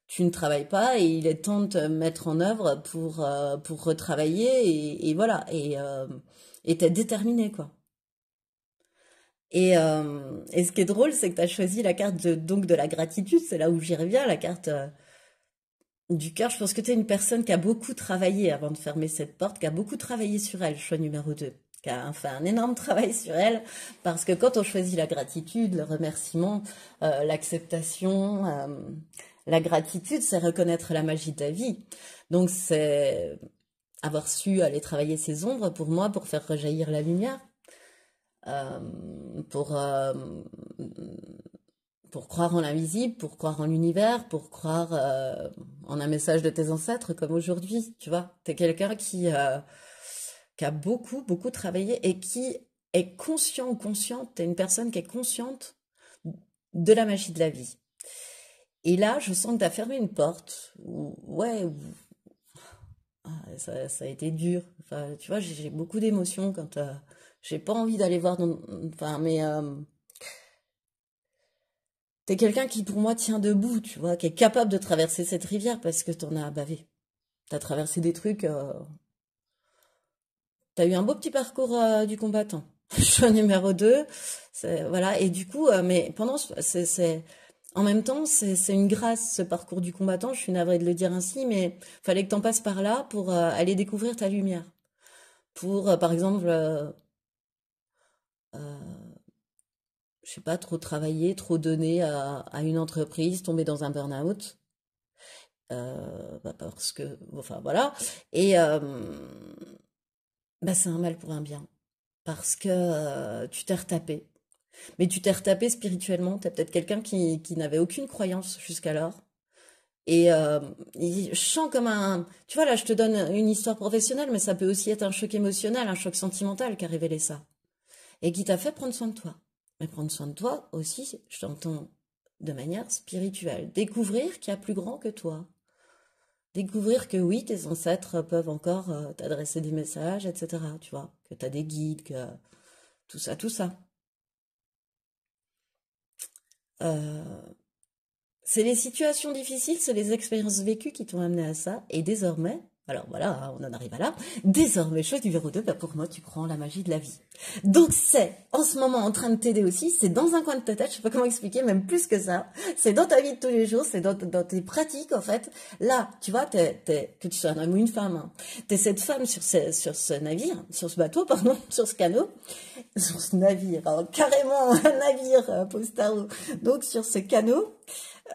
tu ne travailles pas et il est temps de te mettre en œuvre pour, euh, pour retravailler et, voilà, et euh, t'es déterminé quoi. Et, euh, et, ce qui est drôle, c'est que tu as choisi la carte de, donc de la gratitude, c'est là où j'y reviens, la carte euh, du cœur. Je pense que tu es une personne qui a beaucoup travaillé avant de fermer cette porte, qui a beaucoup travaillé sur elle, choix numéro 2, qui a fait un énorme travail sur elle, parce que quand on choisit la gratitude, le remerciement, l'acceptation, la gratitude, c'est reconnaître la magie de ta vie. Donc c'est avoir su aller travailler ses ombres pour moi, pour faire rejaillir la lumière, euh, pour, euh, pour croire en l'invisible, pour croire en l'univers, pour croire euh, en un message de tes ancêtres comme aujourd'hui, tu vois. tu es quelqu'un qui, a beaucoup, beaucoup travaillé et qui est conscient ou consciente, es une personne qui est consciente de la magie de la vie. Et là, je sens que tu as fermé une porte. ouais, ah, ça, a été dur. Enfin, tu vois, j'ai beaucoup d'émotions quand euh, j'ai pas envie d'aller voir. enfin, mais tu euh, t'es quelqu'un qui, pour moi, tient debout, tu vois, qui est capable de traverser cette rivière parce que t'en as bavé. T'as traversé des trucs. tu euh, t'as eu un beau petit parcours du combattant. Je suis numéro 2. Voilà. Et du coup, mais pendant c'est en même temps, c'est une grâce ce parcours du combattant. Je suis navrée de le dire ainsi, mais fallait que en passes par là pour euh, aller découvrir ta lumière. Pour, euh, par exemple, euh, je sais pas, trop travailler, trop donner à, une entreprise, tomber dans un burn-out. Bah, parce que, enfin voilà. Et bah, c'est un mal pour un bien. Parce que tu t'es retapé mais tu t'es retapé spirituellement. as peut-être quelqu'un qui, qui n'avait aucune croyance jusqu'alors. Et euh, chante comme un. Tu vois, là, je te donne une histoire professionnelle, mais ça peut aussi être un choc émotionnel, un choc sentimental qui a révélé ça. Et qui t'a fait prendre soin de toi. Mais prendre soin de toi aussi, je t'entends de manière spirituelle. Découvrir qu'il y a plus grand que toi. Découvrir que oui, tes ancêtres peuvent encore euh, t'adresser des messages, etc. Tu vois, que tu as des guides, que. Tout ça, tout ça. Euh, c'est les situations difficiles, c'est les expériences vécues qui t'ont amené à ça. Et désormais, alors voilà, hein, on en arrive à là. Désormais, chose numéro 2, pour moi, tu en la magie de la vie. Donc c'est en ce moment en train de t'aider aussi, c'est dans un coin de ta tête, je sais pas comment expliquer, même plus que ça. C'est dans ta vie de tous les jours, c'est dans, tes pratiques en fait. Là, tu vois, tu es, que tu sois un homme ou une femme, hein, tu es cette femme sur ce, sur ce navire, sur ce bateau, pardon, sur ce canot, sur ce navire, carrément un navire un euh, donc sur ce canot.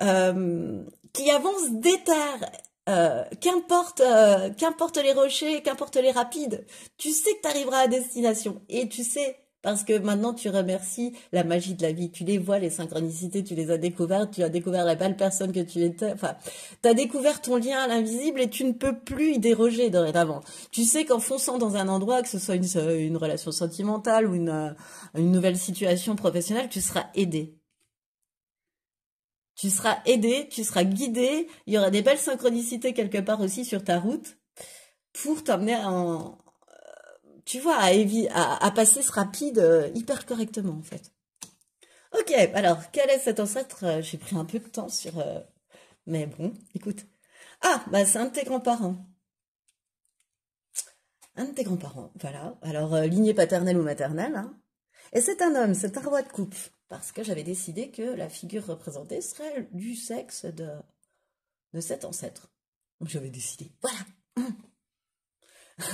Euh, qui avance d'état euh, euh, qu'importe les rochers, qu'importe les rapides, tu sais que tu arriveras à destination et tu sais parce que maintenant tu remercies la magie de la vie, tu les vois les synchronicités, tu les as découvertes, tu as découvert la belle personne que tu étais, enfin, tu as découvert ton lien à l'invisible et tu ne peux plus y déroger dorénavant. Tu sais qu'en fonçant dans un endroit, que ce soit une, relation sentimentale ou euh, une nouvelle situation professionnelle, tu seras aidé tu seras aidé, tu seras guidé, il y aura des belles synchronicités quelque part aussi sur ta route pour t'amener en, euh, tu vois, à, passer ce rapide euh, hyper correctement en fait. Ok, alors quel est cet ancêtre euh, J'ai pris un peu de temps sur, mais bon, écoute. Ah, bah c'est un de tes grands-parents. Un de tes grands-parents, voilà. Alors lignée paternelle ou maternelle. Hein. Et c'est un homme, c'est un roi de coupe parce que j'avais décidé que la figure représentée serait du sexe de, de cet ancêtre. Donc j'avais décidé, voilà.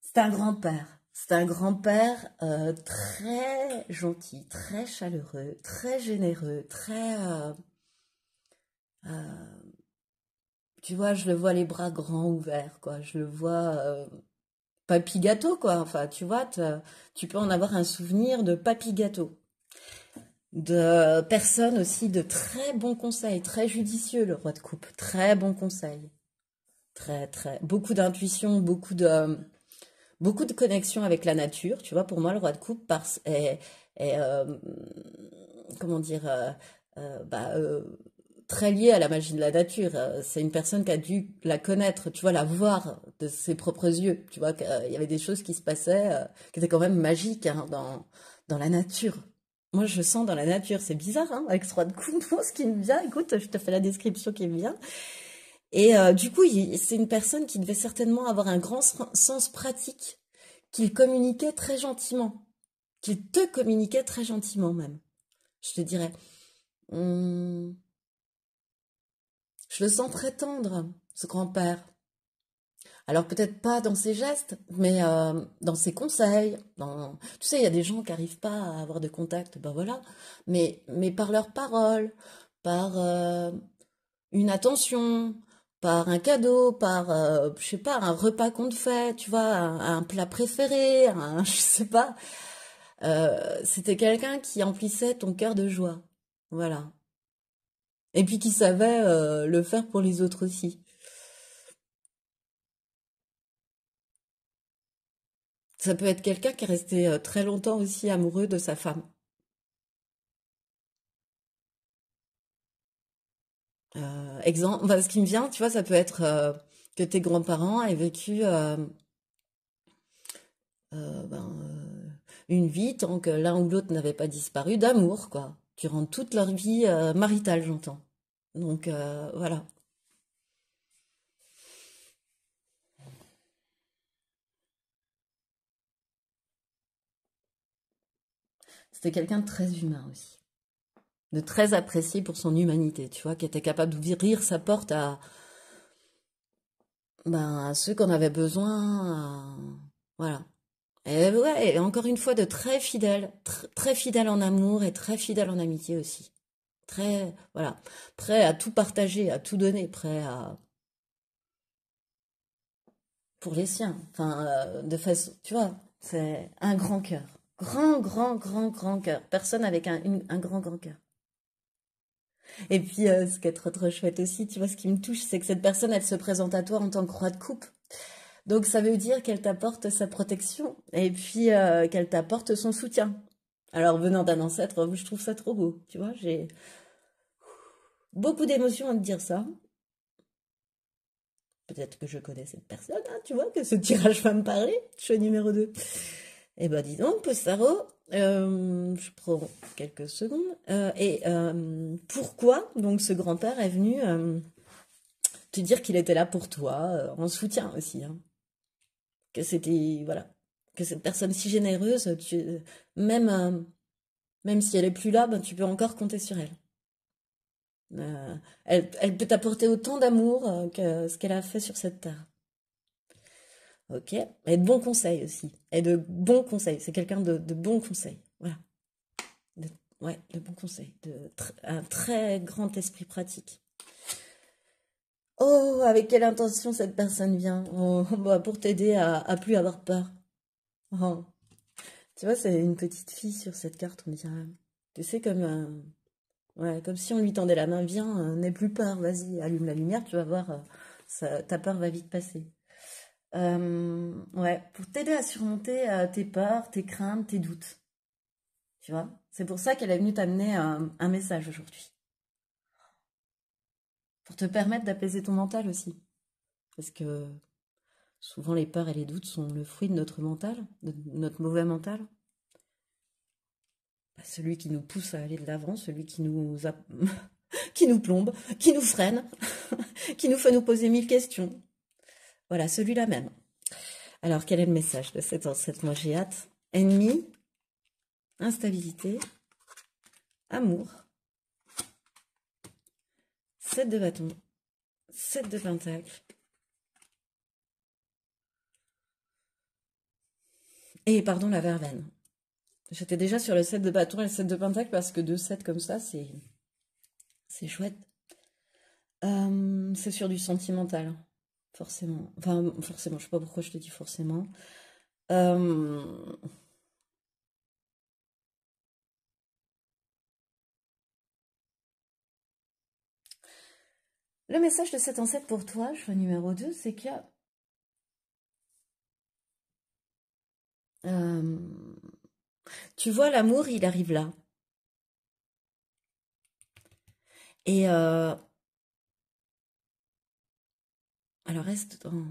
C'est un grand-père. C'est un grand-père euh, très gentil, très chaleureux, très généreux, très... Euh, euh, tu vois, je le vois les bras grands ouverts, quoi. Je le vois papy gâteau, quoi. Enfin, tu vois, tu peux en avoir un souvenir de papy gâteau. De personnes aussi de très bons conseils, très judicieux, le roi de coupe. Très bons conseils. Très, très. Beaucoup d'intuition, beaucoup de. Beaucoup de connexion avec la nature, tu vois. Pour moi, le roi de coupe est, est euh, comment dire, euh, euh, bah, très lié à la magie de la nature. Euh, c'est une personne qui a dû la connaître, tu vois, la voir de ses propres yeux. Tu vois, euh, il y avait des choses qui se passaient euh, qui étaient quand même magiques hein, dans, dans la nature. Moi, je sens dans la nature, c'est bizarre, hein, avec trois de coupe, ce qui me vient. Écoute, je te fais la description qui me vient. Et du coup, c'est une personne qui devait certainement avoir un grand sens pratique, qu'il communiquait très gentiment, qu'il te communiquait très gentiment même, je te dirais. Hum, je le sens très tendre, ce grand-père. Alors peut-être pas dans ses gestes, mais euh, dans ses conseils. Tu sais, il y a des gens qui n'arrivent pas à avoir de contact, ben voilà. Mais, mais par leurs paroles, par euh, une attention, par un cadeau, par, euh, je sais pas, un repas qu'on te fait, tu vois, un, plat préféré, un, je sais pas. C'était quelqu'un qui emplissait ton cœur de joie. Voilà et puis qui savait euh, le faire pour les autres aussi. Ça peut être quelqu'un qui est resté euh, très longtemps aussi amoureux de sa femme. Euh, exemple, ce qui me vient, tu vois, ça peut être que tes grands-parents aient vécu ben, une vie tant que l'un ou l'autre n'avait pas disparu d'amour, quoi durant toute leur vie euh, maritale, j'entends. Donc euh, voilà. C'était quelqu'un de très humain aussi, de très apprécié pour son humanité, tu vois, qui était capable d'ouvrir sa porte à, ben, à ceux qu'on avait besoin. Voilà. Eh ben et, ouais, encore une fois, de très fidèle, très fidèle en amour et très fidèle en amitié aussi. Très, voilà, prêt à tout partager, à tout donner, prêt à. pour les siens. Enfin, euh, de façon. Tu vois, c'est un grand cœur. Grand, grand, grand, grand cœur. Personne avec un, un grand, grand cœur. Et puis, euh, ce qui est trop, trop chouette aussi, tu vois, ce qui me touche, c'est que cette personne, elle se présente à toi en tant que roi de coupe. Donc ça veut dire qu'elle t'apporte sa protection et puis euh, qu'elle t'apporte son soutien. Alors venant d'un ancêtre, je trouve ça trop beau, tu vois, j'ai beaucoup d'émotions à te dire ça. Peut-être que je connais cette personne, hein, tu vois, que ce tirage va me parler, choix numéro 2. Eh ben dis donc, Postaro, euh, je prends quelques secondes. Euh, et pourquoi donc ce grand-père est venu te dire qu'il était là pour toi, en soutien aussi. Hein que voilà que cette personne si généreuse, même euh, même si elle est plus là, ben, tu peux encore compter sur elle. Euh, elle, peut t'apporter autant d'amour euh, que ce qu'elle a fait sur cette terre. Ok, et de bons conseils aussi, et de bons conseils. C'est quelqu'un de, de, bons conseils, voilà. ouais, de bons conseils, de un très grand esprit pratique. Oh, avec quelle intention cette personne vient oh, bah, Pour t'aider à, plus avoir peur. Oh. Tu vois, c'est une petite fille sur cette carte, on dirait. Tu sais, comme, euh, ouais, comme si on lui tendait la main, viens, euh, n'aie plus peur, vas-y, allume la lumière, tu vas voir, euh, ça, ta peur va vite passer. ouais, pour t'aider à surmonter tes peurs, tes craintes, tes doutes. Tu vois C'est pour ça qu'elle est venue t'amener un message aujourd'hui pour te permettre d'apaiser ton mental aussi. Parce que souvent les peurs et les doutes sont le fruit de notre mental, de notre mauvais mental. Bah, celui qui nous pousse à aller de l'avant, celui qui nous, qui nous plombe, qui nous freine, qui nous fait nous poser mille questions. Voilà, celui-là même. Alors, quel est le message de cette ancêtre Moi, j'ai hâte. Ennemi, instabilité, amour, 7 de bâton, 7 de pentacle. Et pardon, la verveine. J'étais déjà sur le 7 de bâton et le 7 de pentacle parce que deux 7 comme ça, c'est c'est chouette. Euh, c'est sur du sentimental, forcément. Enfin, forcément, je sais pas pourquoi je te dis forcément. Euh, Le message de cet ancêtre pour toi, choix numéro 2, c'est que... Euh, tu vois, l'amour, il arrive là. Et euh, alors reste dans.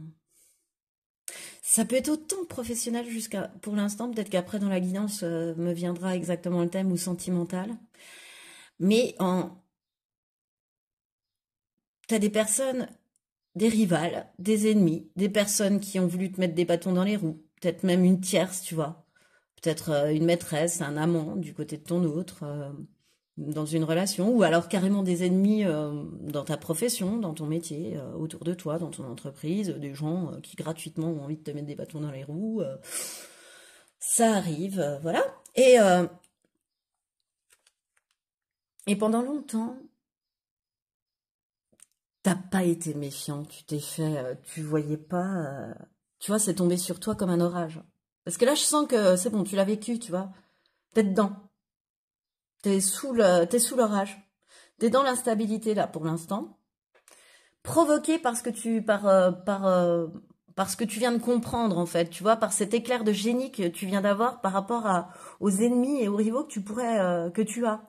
Ça peut être autant professionnel jusqu'à pour l'instant, peut-être qu'après dans la guidance euh, me viendra exactement le thème ou sentimental. Mais en, des personnes, des rivales, des ennemis, des personnes qui ont voulu te mettre des bâtons dans les roues, peut-être même une tierce, tu vois, peut-être euh, une maîtresse, un amant du côté de ton autre, euh, dans une relation, ou alors carrément des ennemis euh, dans ta profession, dans ton métier, autour de toi, dans ton entreprise, des gens qui gratuitement ont envie de te mettre des bâtons dans les roues. ça arrive, voilà. Et, et pendant longtemps, t'as pas été méfiant, tu t'es fait, euh, tu voyais pas, euh, tu vois, c'est tombé sur toi comme un orage. Parce que là, je sens que c'est bon, tu l'as vécu, tu vois. T'es dedans. T'es sous le, t'es sous l'orage. T'es dans l'instabilité là pour l'instant, provoqué parce que tu, par, euh, par, parce que tu viens de comprendre en fait, tu vois, par cet éclair de génie que tu viens d'avoir par rapport à, aux ennemis et aux rivaux que tu pourrais, que tu as,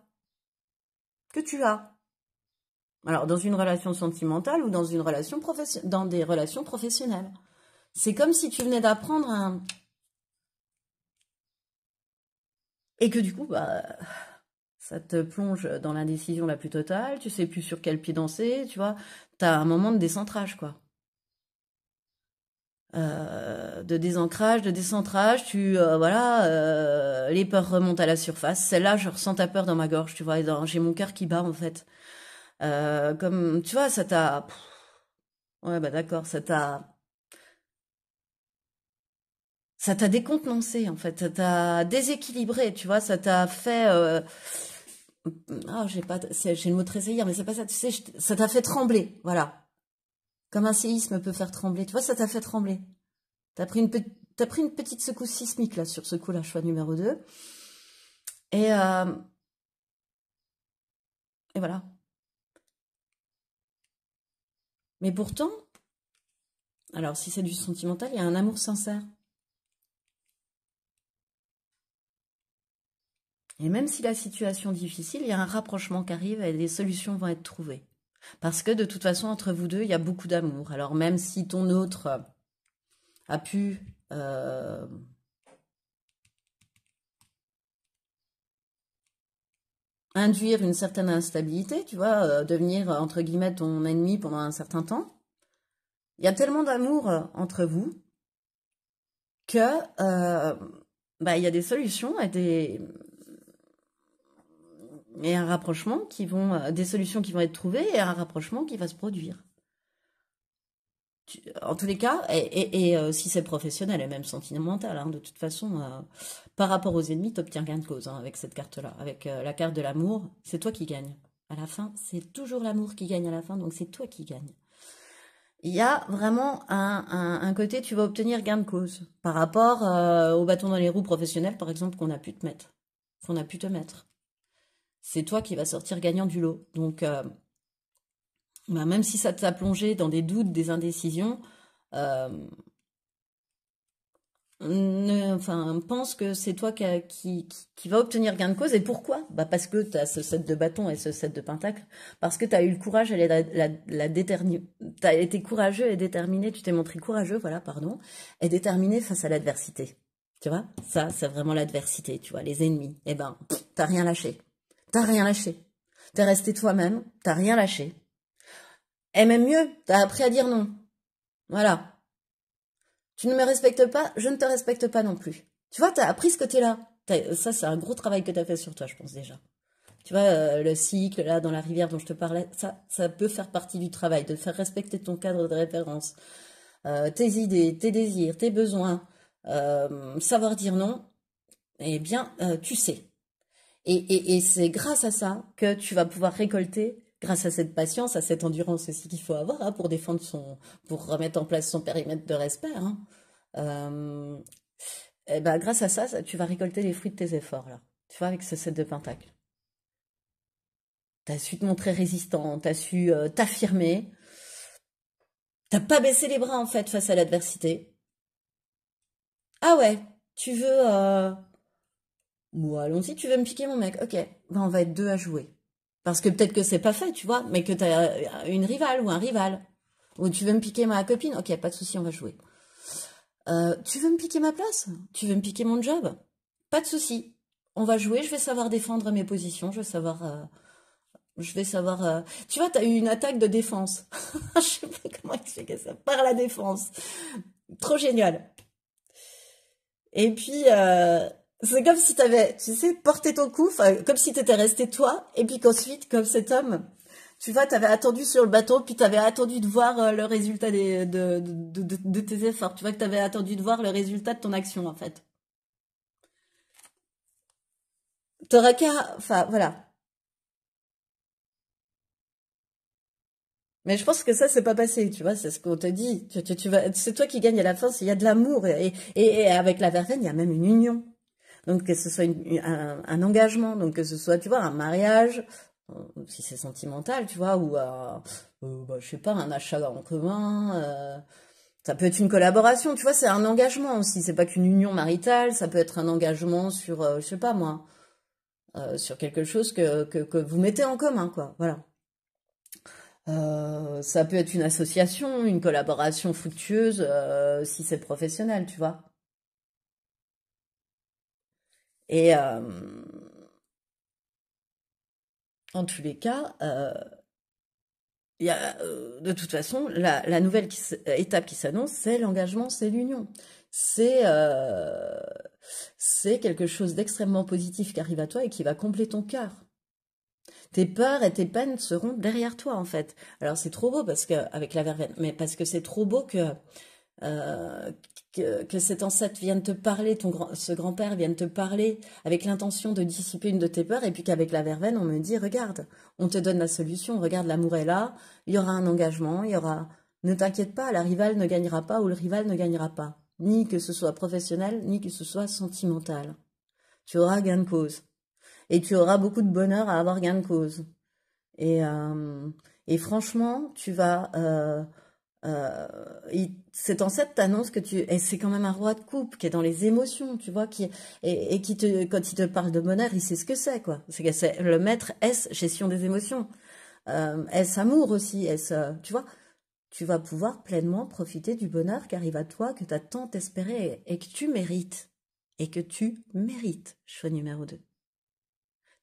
que tu as. Alors, dans une relation sentimentale ou dans, une relation dans des relations professionnelles. C'est comme si tu venais d'apprendre un... Et que du coup, bah, ça te plonge dans l'indécision la plus totale, tu sais plus sur quel pied danser, tu vois. Tu as un moment de décentrage, quoi. Euh, de désancrage, de décentrage, tu euh, voilà, euh, les peurs remontent à la surface. Celle-là, je ressens ta peur dans ma gorge, tu vois, j'ai mon cœur qui bat en fait. Euh, comme, tu vois, ça t'a... Ouais, bah d'accord, ça t'a... Ça t'a décontenancé, en fait. Ça t'a déséquilibré, tu vois. Ça t'a fait... Euh, ah, j'ai pas... J'ai le mot tressaillir, mais c'est pas ça. Tu sais, ça t'a fait trembler, voilà. Comme un séisme peut faire trembler. Tu vois, ça t'a fait trembler. T'as pris une petite... pris une petite secousse sismique là sur ce coup-là, choix numéro 2. Et, euh, et voilà. Mais pourtant, alors si c'est du sentimental, il y a un amour sincère. Et même si la situation est difficile, il y a un rapprochement qui arrive et des solutions vont être trouvées. Parce que de toute façon, entre vous deux, il y a beaucoup d'amour. Alors même si ton autre a pu euh, induire une certaine instabilité, tu vois, euh, devenir euh, entre guillemets ton ennemi pendant un certain temps. Il y a tellement d'amour euh, entre vous que bah, il y a des solutions et des et un rapprochement qui vont des solutions qui vont être trouvées et un rapprochement qui va se produire en tous les cas, et, euh, si c'est professionnel et même sentimental, hein, de toute façon, euh, par rapport aux ennemis, t'obtiens gain de cause hein, avec cette carte-là. Avec euh, la carte de l'amour, c'est toi qui gagne. À la fin, c'est toujours l'amour qui gagne à la fin, donc c'est toi qui gagne. Il y a vraiment un, côté, tu vas obtenir gain de cause par rapport au bâton dans les roues professionnel, par exemple, qu'on a pu te mettre, qu'on a pu te mettre. C'est toi qui vas sortir gagnant du lot. Donc bah, même si ça t'a plongé dans des doutes, des indécisions, euh, enfin, pense que c'est toi qui, qui, va obtenir gain de cause. Et pourquoi bah Parce que tu as ce set de bâton et ce set de pentacle, parce que tu as eu le courage et la, la, tu as été courageux et déterminé, tu t'es montré courageux, voilà, pardon, et déterminé face à l'adversité. Tu vois Ça, c'est vraiment l'adversité, tu vois, les ennemis. Eh ben, t'as rien lâché. T'as rien lâché. es resté toi-même, t'as rien lâché. Et même mieux, t'as appris à dire non. Voilà. Tu ne me respectes pas, je ne te respecte pas non plus. Tu vois, as appris ce côté-là. Euh, ça, c'est un gros travail que t'as fait sur toi, je pense déjà. Tu vois, euh, le cycle, là, dans la rivière dont je te parlais, ça, ça peut faire partie du travail, de faire respecter ton cadre de référence, euh, tes idées, tes désirs, tes besoins, savoir dire non. Eh bien, tu sais. et c'est grâce à ça que tu vas pouvoir récolter grâce à cette patience, à cette endurance aussi qu'il faut avoir hein, pour défendre son, pour remettre en place son périmètre de respect. et hein. euh, eh ben, grâce à ça, tu vas récolter les fruits de tes efforts là. Tu vois avec ce set de pentacles. T'as su te montrer résistant, t'as su t'affirmer, t'as pas baissé les bras en fait face à l'adversité. Ah ouais, tu veux. Euh... Bon, allons-y, tu veux me piquer mon mec. Ok, ben, on va être deux à jouer. Parce que peut-être que c'est pas fait, tu vois, mais que tu as euh, une rivale ou un rival. Ou tu veux me piquer ma copine Ok, pas de souci, on va jouer. Euh, tu veux me piquer ma place Tu veux me piquer mon job Pas de souci. On va jouer, je vais savoir défendre mes positions, je vais savoir... Euh, je vais savoir... Tu vois, tu as eu une attaque de défense. je sais pas comment expliquer ça. Par la défense. Trop génial. Et puis... C'est comme si tu avais, tu sais, porté ton coup, comme si tu étais resté toi, et puis qu'ensuite, comme cet homme, tu vois, tu avais attendu sur le bateau, puis tu avais attendu de voir euh, le résultat de, tes efforts. Tu vois que tu avais attendu de voir le résultat de ton action, en fait. T'aurais qu'à... Enfin, voilà. Mais je pense que ça, c'est pas passé, tu vois, c'est ce qu'on te dit. Tu, C'est toi qui gagne à la fin, il y a de l'amour. Et, avec la verveine, il y a même une union. Donc que ce soit un, engagement, donc que ce soit, tu vois, un mariage, euh, si c'est sentimental, tu vois, ou euh, euh, bah, je sais pas, un achat en commun. ça peut être une collaboration, tu vois, c'est un engagement aussi. C'est pas qu'une union maritale, ça peut être un engagement sur, je sais pas moi, sur quelque chose que, que, vous mettez en commun, quoi. Voilà. ça peut être une association, une collaboration fructueuse si c'est professionnel, tu vois. Et euh, en tous les cas, euh, il y a, euh, de toute façon, la, nouvelle étape qui s'annonce, c'est l'engagement, c'est l'union. C'est quelque chose d'extrêmement positif qui arrive à toi et qui va combler ton cœur. Tes peurs et tes peines seront derrière toi, en fait. Alors, c'est trop beau parce que, avec la verveine, mais parce que c'est trop beau que, que, cet ancêtre vienne te parler, ce grand-père vienne te parler avec l'intention de dissiper une de tes peurs, et puis qu'avec la verveine, on me dit, regarde, on te donne la solution, regarde, l'amour est là, il y aura un engagement, il y aura... Ne t'inquiète pas, la rivale ne gagnera pas ou le rival ne gagnera pas, ni que ce soit professionnel, ni que ce soit sentimental. Tu auras gain de cause. Et tu auras beaucoup de bonheur à avoir gain de cause. Et, euh, franchement, tu vas... Euh, euh, il, cet ancêtre t'annonce que tu et c'est quand même un roi de coupe qui est dans les émotions tu vois qui et, et qui te quand il te parle de bonheur il sait ce que c'est quoi c'est que c'est le maître S gestion des émotions euh, S amour aussi S euh, tu vois tu vas pouvoir pleinement profiter du bonheur qui arrive à toi que tu as tant espéré et que tu mérites et que tu mérites choix numéro 2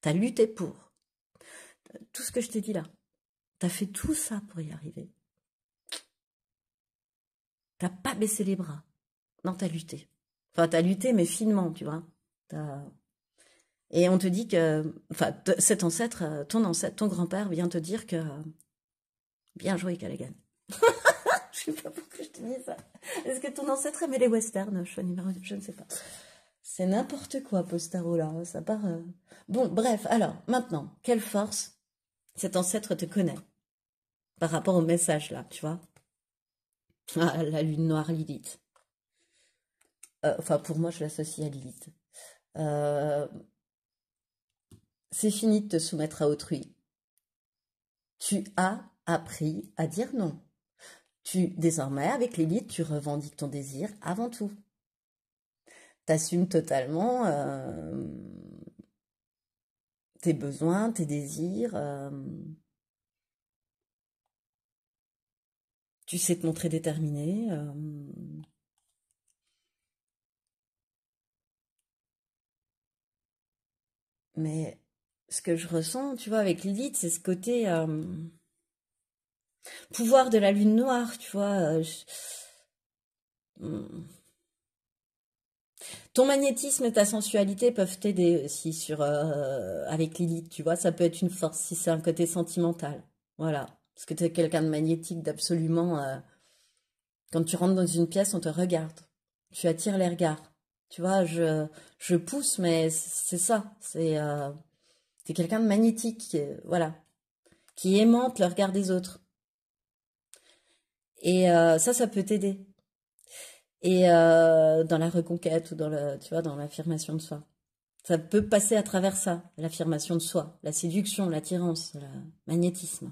tu as lutté pour tout ce que je t'ai dit là tu as fait tout ça pour y arriver T'as pas baissé les bras. Non, t'as lutté. Enfin, t'as lutté, mais finement, tu vois. Et on te dit que, enfin, cet ancêtre, euh, ton ancêtre, ton grand-père vient te dire que, euh, bien joué, Callaghan. je sais pas pourquoi je te dis ça. Est-ce que ton ancêtre aimait les westerns je, je ne sais pas. C'est n'importe quoi, Postaro, là. Hein, ça part. Euh. Bon, bref, alors, maintenant, quelle force cet ancêtre te connaît par rapport au message, là, tu vois la lune noire Lilith. Euh, enfin, pour moi, je l'associe à Lilith. Euh, c'est fini de te soumettre à autrui. Tu as appris à dire non. Tu, désormais, avec Lilith, tu revendiques ton désir avant tout. T'assumes totalement euh, tes besoins, tes désirs. tu sais te montrer déterminé. Euh. Mais ce que je ressens, tu vois, avec Lilith, c'est ce côté euh, pouvoir de la lune noire, tu vois. Euh, hmm. Ton magnétisme et ta sensualité peuvent t'aider aussi sur avec Lilith, tu vois. Ça peut être une force si c'est un côté sentimental. Voilà. Parce que tu es quelqu'un de magnétique, d'absolument... Euh, quand tu rentres dans une pièce, on te regarde. Tu attires les regards. Tu vois, je, je pousse, mais c'est ça. C'est euh, es quelqu'un de magnétique, qui, voilà, qui aimante le regard des autres. Et euh, ça, ça peut t'aider. Et dans la reconquête ou dans le, tu vois, dans l'affirmation de soi, ça peut passer à travers ça, l'affirmation de soi, la séduction, l'attirance, le magnétisme.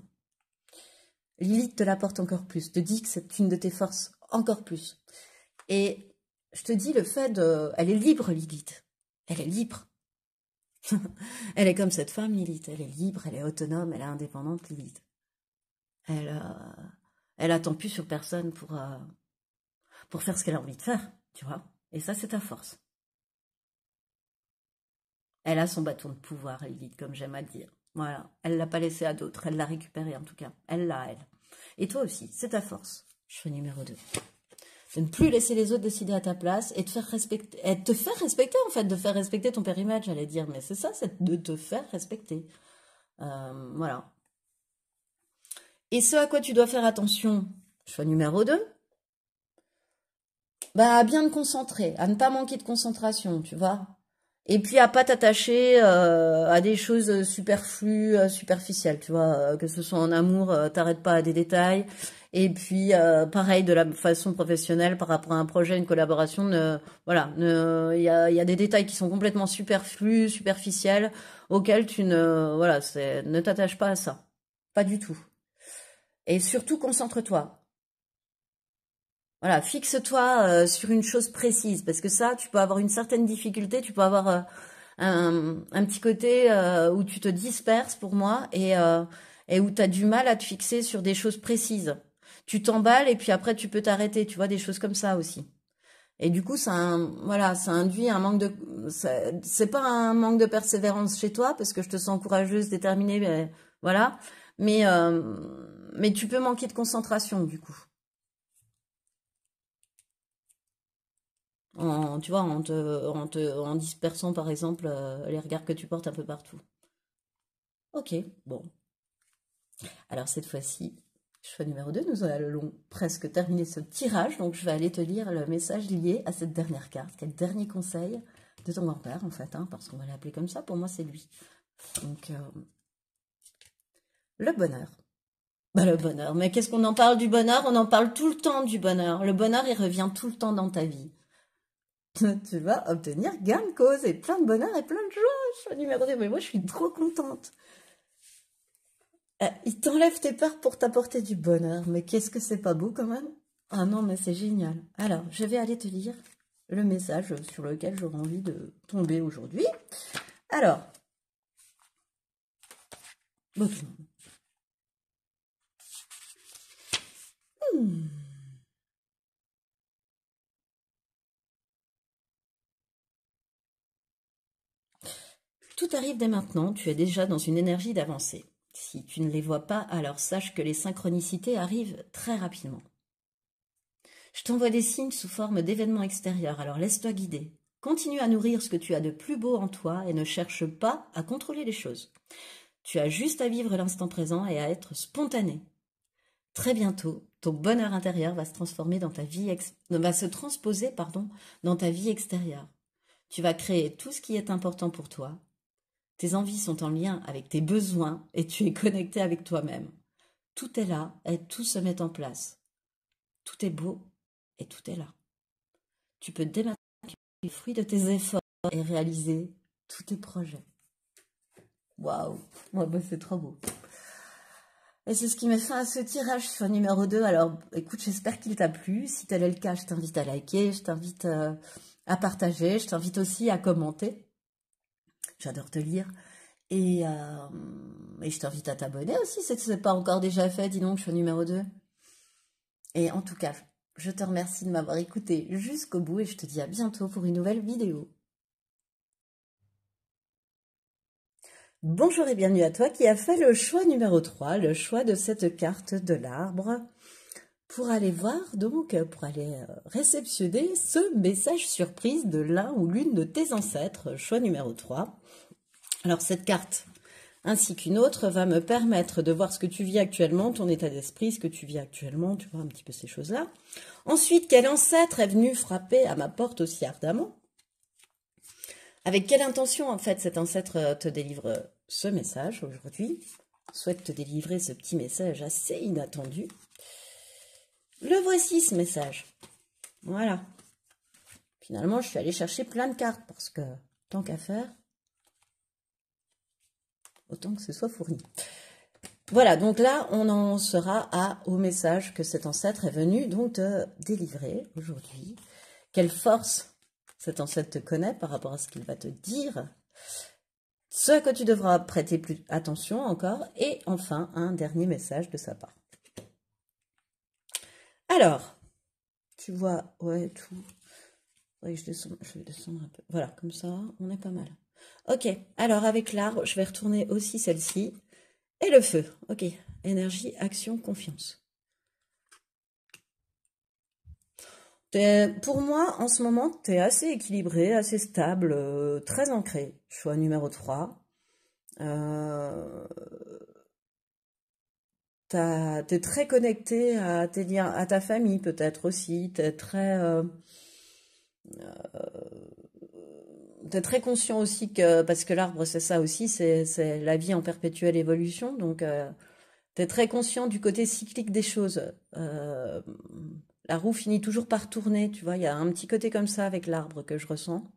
Lilith te l'apporte encore plus, te dit que c'est une de tes forces encore plus. Et je te dis le fait de... Elle est libre, Lilith. Elle est libre. elle est comme cette femme, Lilith. Elle est libre, elle est autonome, elle est indépendante, Lilith. Elle, n'attend euh, elle attend plus sur personne pour, euh, pour faire ce qu'elle a envie de faire, tu vois. Et ça, c'est ta force. Elle a son bâton de pouvoir, Lilith, comme j'aime à dire. Voilà. Elle l'a pas laissé à d'autres. Elle l'a récupéré, en tout cas. Elle l'a, elle. Et toi aussi. C'est ta force. Choix numéro 2. De ne plus laisser les autres décider à ta place et de faire respecter, et te faire respecter, en fait, de faire respecter ton périmètre, j'allais dire. Mais c'est ça, c'est de te faire respecter. Euh, voilà. Et ce à quoi tu dois faire attention, choix numéro 2, bah, à bien te concentrer, à ne pas manquer de concentration, tu vois et puis à pas t'attacher euh, à des choses superflues, euh, superficielles, tu vois, euh, que ce soit en amour, t'arrêtes pas à des détails, et puis pareil de la façon professionnelle par rapport à un projet, une collaboration, ne, voilà, il y a, y a, des détails qui sont complètement superflus, superficiels, auxquels tu ne, voilà, ne t'attaches pas à ça, pas du tout. Et surtout concentre-toi. Voilà, fixe-toi euh, sur une chose précise, parce que ça, tu peux avoir une certaine difficulté, tu peux avoir euh, un, petit côté euh, où tu te disperses pour moi et, et où tu as du mal à te fixer sur des choses précises. Tu t'emballes et puis après tu peux t'arrêter, tu vois, des choses comme ça aussi. Et du coup, ça, voilà, ça induit un manque de, c'est pas un manque de persévérance chez toi parce que je te sens courageuse, déterminée, voilà. Mais, mais tu peux manquer de concentration du coup. en, tu vois, en te, dispersant par exemple euh, les regards que tu portes un peu partout. Ok, bon. Alors cette fois-ci, choix numéro 2, nous allons presque terminer ce tirage, donc je vais aller te lire le message lié à cette dernière carte, quel dernier conseil de ton grand-père en fait, hein, parce qu'on va l'appeler comme ça, pour moi c'est lui. Donc, euh, le bonheur. Bah, le bonheur, mais qu'est-ce qu'on en parle du bonheur On en parle tout le temps du bonheur. Le bonheur, il revient tout le temps dans ta vie. tu vas obtenir gain de cause et plein de bonheur et plein de joie. Je mais moi je suis trop contente. Euh, il t'enlève tes peurs pour t'apporter du bonheur. Mais qu'est-ce que c'est pas beau quand même Ah non, mais c'est génial. Alors, je vais aller te lire le message sur lequel j'aurais envie de tomber aujourd'hui. Alors, bon, hmm. Tout arrive dès maintenant, tu es déjà dans une énergie d'avancée. Si tu ne les vois pas, alors sache que les synchronicités arrivent très rapidement. Je t'envoie des signes sous forme d'événements extérieurs, alors laisse-toi guider. Continue à nourrir ce que tu as de plus beau en toi et ne cherche pas à contrôler les choses. Tu as juste à vivre l'instant présent et à être spontané. Très bientôt, ton bonheur intérieur va se transformer dans ta vie va se transposer pardon, dans ta vie extérieure. Tu vas créer tout ce qui est important pour toi tes envies sont en lien avec tes besoins et tu es connecté avec toi-même. Tout est là et tout se met en place. Tout est beau et tout est là. Tu peux démarrer les fruits de tes efforts et réaliser tous tes projets. Waouh, bah, c'est trop beau. Et c'est ce qui met fin à ce tirage sur numéro 2. Alors écoute, j'espère qu'il t'a plu. Si tel est le cas, je t'invite à liker, je t'invite euh, à partager, je t'invite aussi à commenter J'adore te lire. Euh, et, je t'invite à t'abonner aussi si ce n'est pas encore déjà fait. Dis donc, je suis numéro 2. Et en tout cas, je te remercie de m'avoir écouté jusqu'au bout et je te dis à bientôt pour une nouvelle vidéo. Bonjour et bienvenue à toi qui a fait le choix numéro 3, le choix de cette carte de l'arbre pour aller voir, donc, euh, pour aller euh, réceptionner ce message surprise de l'un ou l'une de tes ancêtres, choix numéro 3. Alors, cette carte, ainsi qu'une autre, va me permettre de voir ce que tu vis actuellement, ton état d'esprit, ce que tu vis actuellement, tu vois un petit peu ces choses-là. Ensuite, quel ancêtre est venu frapper à ma porte aussi ardemment Avec quelle intention, en fait, cet ancêtre euh, te délivre ce message aujourd'hui Souhaite te délivrer ce petit message assez inattendu le voici ce message. Voilà. Finalement, je suis allée chercher plein de cartes parce que tant qu'à faire, autant que ce soit fourni. Voilà, donc là, on en sera à, au message que cet ancêtre est venu donc te délivrer aujourd'hui. Quelle force cet ancêtre te connaît par rapport à ce qu'il va te dire. Ce que tu devras prêter plus attention encore. Et enfin, un dernier message de sa part. Alors, tu vois, ouais, tout. je, je vais descendre un peu. Voilà, comme ça, on est pas mal. Ok, alors avec l'arbre, je vais retourner aussi celle-ci. Et le feu. Ok, énergie, action, confiance. Pour moi, en ce moment, tu es assez équilibré, assez stable, euh, très ancré. Choix numéro 3. Euh, tu es très connecté à tes liens, à ta famille peut-être aussi, t'es très... Euh, euh très conscient aussi que, parce que l'arbre c'est ça aussi, c'est la vie en perpétuelle évolution, donc euh, t'es tu es très conscient du côté cyclique des choses. Euh, la roue finit toujours par tourner, tu vois, il y a un petit côté comme ça avec l'arbre que je ressens.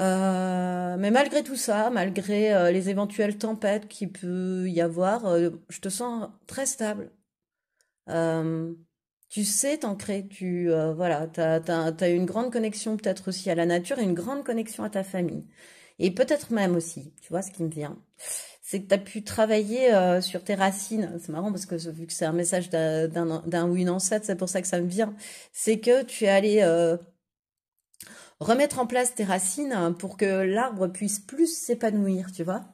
Euh, mais malgré tout ça, malgré euh, les éventuelles tempêtes qui peut y avoir, euh, je te sens très stable. tu sais t'ancrer, tu voilà, t'as as, as, une grande connexion peut-être aussi à la nature et une grande connexion à ta famille. Et peut-être même aussi, tu vois ce qui me vient, c'est que tu as pu travailler sur tes racines. C'est marrant parce que vu que c'est un message d'un ou une ancêtre, c'est pour ça que ça me vient. C'est que tu es allé remettre en place tes racines pour que l'arbre puisse plus s'épanouir, tu vois.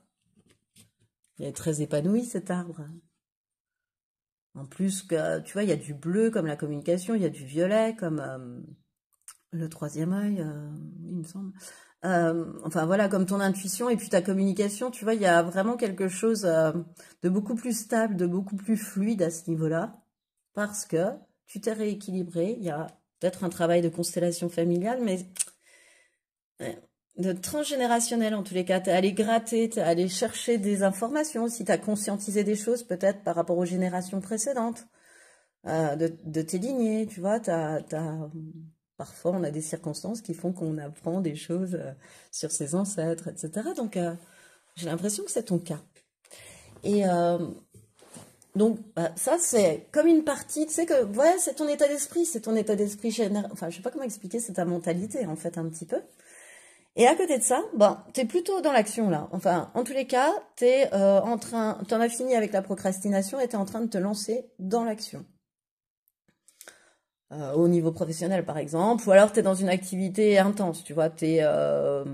Il est très épanoui cet arbre. En plus, que, tu vois, il y a du bleu comme la communication, il y a du violet comme euh, le troisième œil, euh, il me semble. Euh, enfin voilà, comme ton intuition et puis ta communication, tu vois, il y a vraiment quelque chose de beaucoup plus stable, de beaucoup plus fluide à ce niveau-là, parce que tu t'es rééquilibré, il y a peut-être un travail de constellation familiale, mais de transgénérationnel en tous les cas. es allé gratter, es allé chercher des informations, si tu as conscientisé des choses peut-être par rapport aux générations précédentes euh, de, de, tes lignées, tu vois. Parfois, on a des circonstances qui font qu'on apprend des choses euh, sur ses ancêtres, etc. Donc, euh, j'ai l'impression que c'est ton cas. Et donc, bah, ça, c'est comme une partie, tu sais que, ouais, c'est ton état d'esprit, c'est ton état d'esprit général. Enfin, je sais pas comment expliquer, c'est ta mentalité, en fait, un petit peu. Et à côté de ça, tu es plutôt dans l'action là. Enfin, en tous les cas, tu euh, en train, t'en as fini avec la procrastination et t'es en train de te lancer dans l'action. Euh, au niveau professionnel, par exemple, ou alors tu es dans une activité intense, tu vois, t'es, euh,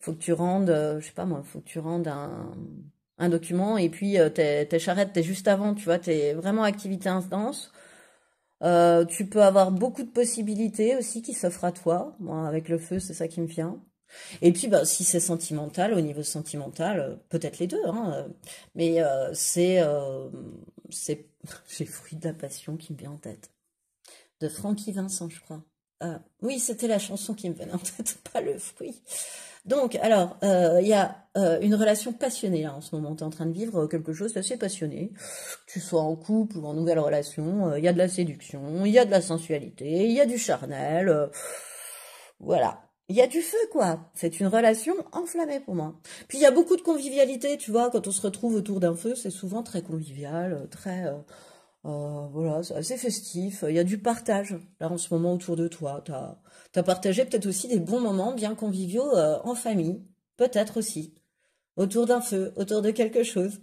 faut que tu rendes, je sais pas moi, faut que tu rendes un, un document et puis t'es, charrettes, charrette, t'es juste avant, tu vois, tu es vraiment activité intense euh, tu peux avoir beaucoup de possibilités aussi qui s'offrent à toi. Moi, avec le feu, c'est ça qui me vient. Et puis, bah, si c'est sentimental, au niveau sentimental, euh, peut-être les deux, hein. mais euh, c'est, c'est, fruit de la passion qui me vient en tête, de Francky Vincent, je crois. Euh, oui, c'était la chanson qui me venait en tête, pas le fruit. Donc, alors, il euh, y a euh, une relation passionnée là en ce moment. Tu es en train de vivre quelque chose d'assez passionné. tu sois en couple ou en nouvelle relation, il y a de la séduction, il y a de la sensualité, il y a du charnel. voilà. Il y a du feu, quoi. C'est une relation enflammée pour moi. Puis il y a beaucoup de convivialité, tu vois. Quand on se retrouve autour d'un feu, c'est souvent très convivial, très euh, voilà, c'est assez festif. Il y a du partage, là, en ce moment, autour de toi. Tu as, partagé peut-être aussi des bons moments bien conviviaux euh, en famille, peut-être aussi, autour d'un feu, autour de quelque chose.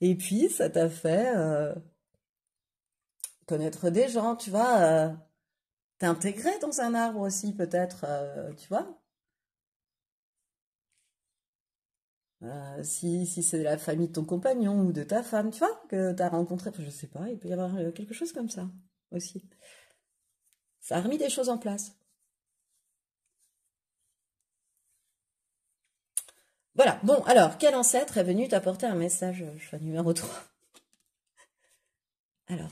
Et puis, ça t'a fait euh, connaître des gens, tu vois, t'intégrer dans un arbre aussi, peut-être, tu vois. Euh, si, si c'est de la famille de ton compagnon ou de ta femme, tu vois, que tu as rencontré, je ne sais pas, il peut y avoir euh, quelque chose comme ça aussi. Ça a remis des choses en place. Voilà, bon, alors, quel ancêtre est venu t'apporter un message euh, choix numéro 3. Alors,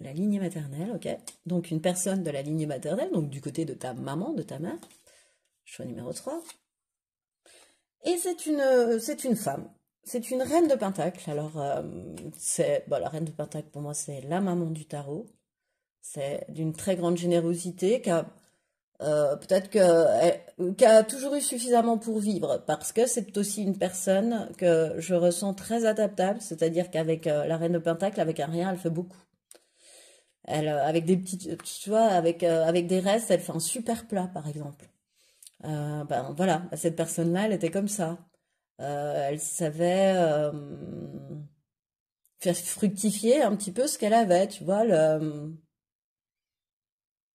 la lignée maternelle, ok. Donc, une personne de la lignée maternelle, donc du côté de ta maman, de ta mère. Choix numéro 3. Et c'est une, c'est une femme. C'est une reine de Pentacle. Alors, euh, c'est, la reine de Pentacle, pour moi, c'est la maman du tarot. C'est d'une très grande générosité, qui a, euh, peut-être que qui a toujours eu suffisamment pour vivre, parce que c'est aussi une personne que je ressens très adaptable, c'est-à-dire qu'avec euh, la reine de Pentacle, avec un rien, elle fait beaucoup. Elle, avec des petites, tu vois, avec, avec des restes, elle fait un super plat, par exemple. Euh, ben voilà, bah, cette personne-là, elle était comme ça. Euh, elle savait euh, faire fructifier un petit peu ce qu'elle avait, tu vois,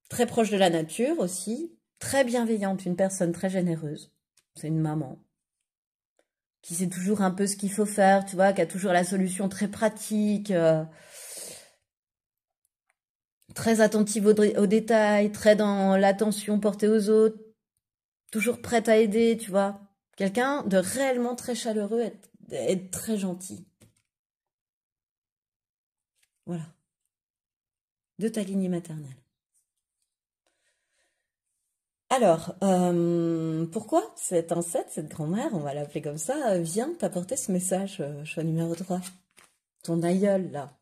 très proche de la nature aussi, très bienveillante, une personne très généreuse. C'est une maman qui sait toujours un peu ce qu'il faut faire, tu vois, qui a toujours la solution très pratique, très attentive aux, détails, très dans l'attention portée aux autres, toujours prête à aider, tu vois. Quelqu'un de réellement très chaleureux et, très gentil. Voilà. De ta lignée maternelle. Alors, euh, pourquoi cette ancêtre, cette grand-mère, on va l'appeler comme ça, vient t'apporter ce message, euh, choix numéro 3 Ton aïeul, là.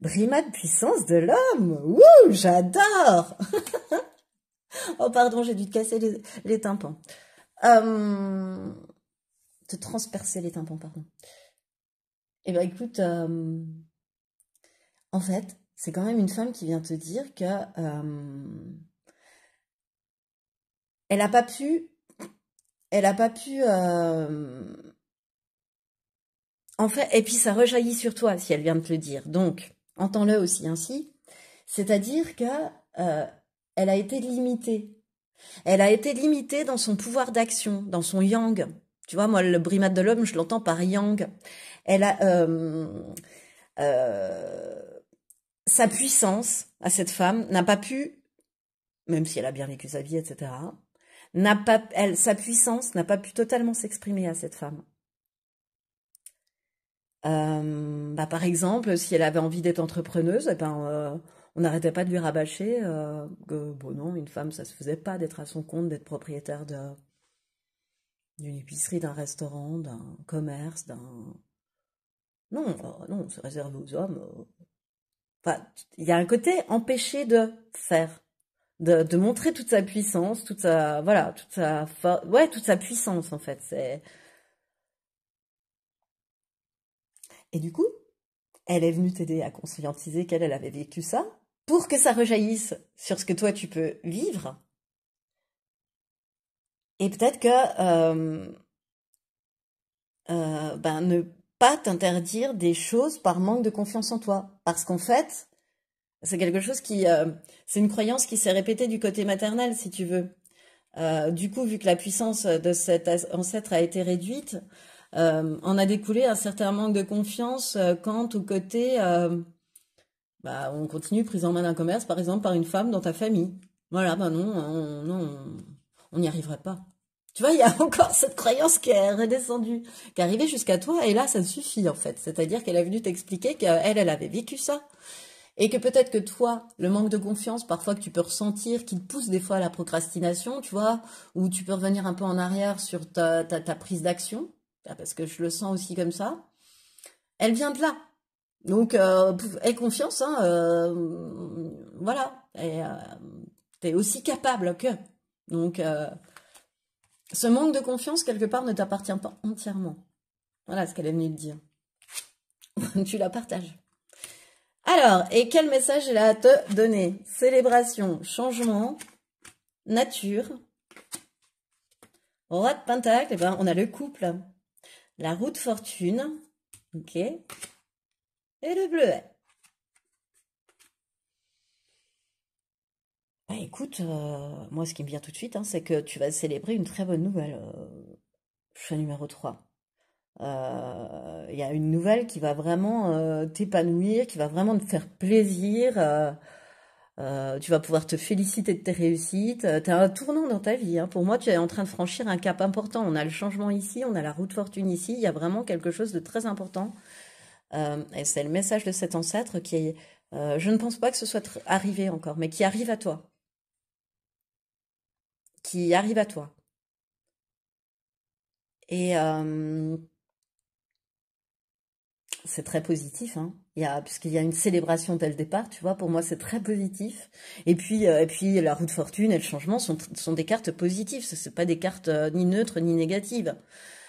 Brima de puissance de l'homme Wouh, j'adore oh pardon, j'ai dû te casser les, les tympans. Euh, te transpercer les tympans, pardon. Eh bien écoute, euh, en fait, c'est quand même une femme qui vient te dire que euh, elle n'a pas pu, elle n'a pas pu. en fait, et puis ça rejaillit sur toi si elle vient de te le dire. Donc, entends-le aussi ainsi. C'est-à-dire que elle a été limitée. Elle a été limitée dans son pouvoir d'action, dans son yang. Tu vois, moi, le brimade de l'homme, je l'entends par yang. Elle a euh, euh, sa puissance à cette femme n'a pas pu, même si elle a bien vécu sa vie, etc. N'a pas, elle, sa puissance n'a pas pu totalement s'exprimer à cette femme. Euh, bah, par exemple, si elle avait envie d'être entrepreneuse, eh ben on n'arrêtait pas de lui rabâcher euh, que, bon, non, une femme, ça se faisait pas d'être à son compte, d'être propriétaire d'une épicerie, d'un restaurant, d'un commerce, d'un. Non, euh, non, c'est réservé aux hommes. Euh. Enfin, il y a un côté empêché de faire, de, de, montrer toute sa puissance, toute sa. Voilà, toute sa. Ouais, toute sa puissance, en fait. C'est. Et du coup, elle est venue t'aider à conscientiser qu'elle elle avait vécu ça, pour que ça rejaillisse sur ce que toi tu peux vivre. Et peut-être que euh, euh, ben, ne pas t'interdire des choses par manque de confiance en toi. Parce qu'en fait, c'est quelque chose qui... Euh, c'est une croyance qui s'est répétée du côté maternel, si tu veux. Euh, du coup, vu que la puissance de cet ancêtre a été réduite, en a découlé un certain manque de confiance quant au côté... Bah, on continue prise en main d'un commerce, par exemple, par une femme dans ta famille. Voilà, bah non, hein, on n'y arriverait pas. Tu vois, il y a encore cette croyance qui est redescendue, qui est arrivée jusqu'à toi, et là, ça suffit en fait. C'est-à-dire qu'elle est venue t'expliquer qu'elle, elle avait vécu ça. Et que peut-être que toi, le manque de confiance, parfois que tu peux ressentir, qui te pousse des fois à la procrastination, tu vois, ou tu peux revenir un peu en arrière sur ta prise d'action, parce que je le sens aussi comme ça, elle vient de là. Donc, euh, aie confiance, hein, euh, voilà, et euh, t'es aussi capable que. Donc, ce manque de confiance, quelque part, ne t'appartient pas entièrement. Voilà ce qu'elle est venue te dire. tu la partages. Alors, et quel message elle a à te donner Célébration, changement, nature. Roi de Pentacle, et eh ben, on a le couple. La roue de fortune. Ok et le bleuet. Ben, écoute, euh, moi ce qui me vient tout de suite, hein, c'est que tu vas célébrer une très bonne nouvelle. Euh, choix numéro 3. Euh, il y a une nouvelle qui va vraiment euh, t'épanouir, qui va vraiment te faire plaisir. tu vas pouvoir te féliciter de tes réussites. tu as un tournant dans ta vie. Hein. Pour moi, tu es en train de franchir un cap important. On a le changement ici, on a la route fortune ici. Il y a vraiment quelque chose de très important euh, et c'est le message de cet ancêtre qui est, euh, je ne pense pas que ce soit arrivé encore, mais qui arrive à toi. Qui arrive à toi. Et euh, c'est très positif, hein. Il y a, puisqu'il y a une célébration dès le départ, tu vois, pour moi c'est très positif. Et puis, et puis la roue de fortune et le changement sont, sont des cartes positives, ce sont pas des cartes ni neutres ni négatives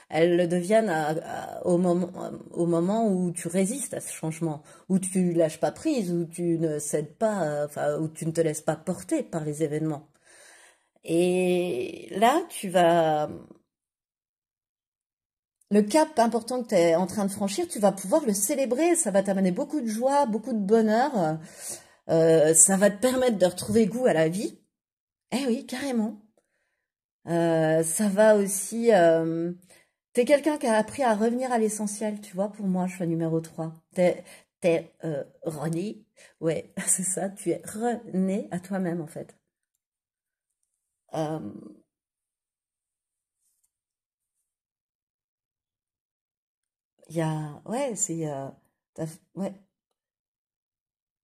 elles le deviennent euh, au, moment, où tu résistes à ce changement, où tu lâches pas prise, où tu ne cèdes pas, euh, enfin, tu ne te laisses pas porter par les événements. Et là, tu vas... Le cap important que tu es en train de franchir, tu vas pouvoir le célébrer, ça va t'amener beaucoup de joie, beaucoup de bonheur, euh, ça va te permettre de retrouver goût à la vie. Eh oui, carrément. ça va aussi T'es quelqu'un qui a appris à revenir à l'essentiel, tu vois, pour moi, choix numéro 3. T'es euh, René, ouais, c'est ça, tu es rené à toi-même, en fait. Euh, il y a... Ouais, c'est... Euh, ouais.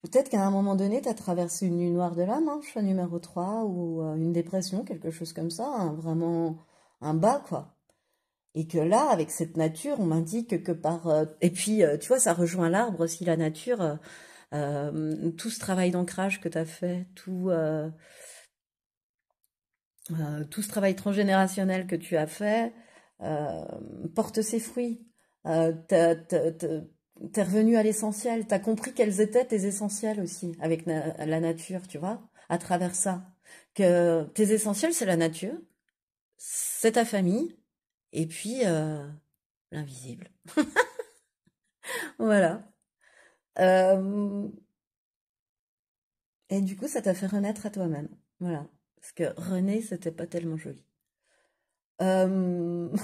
Peut-être qu'à un moment donné, tu as traversé une nuit noire de l'âme, hein, choix numéro 3, ou une dépression, quelque chose comme ça, hein, vraiment un bas, quoi. Et que là, avec cette nature, on m'indique que par... Euh, et puis, euh, tu vois, ça rejoint l'arbre aussi, la nature, euh, tout ce travail d'ancrage que tu as fait, tout, tout ce travail transgénérationnel que tu as fait, porte ses fruits. T'es revenu à l'essentiel, as compris quels étaient tes essentiels aussi avec la nature, tu vois, à travers ça. Que tes essentiels, c'est la nature, c'est ta famille, et puis, euh, l'invisible. voilà. Et du coup, ça t'a fait renaître à toi-même. Voilà. Parce que René, c'était pas tellement joli. Il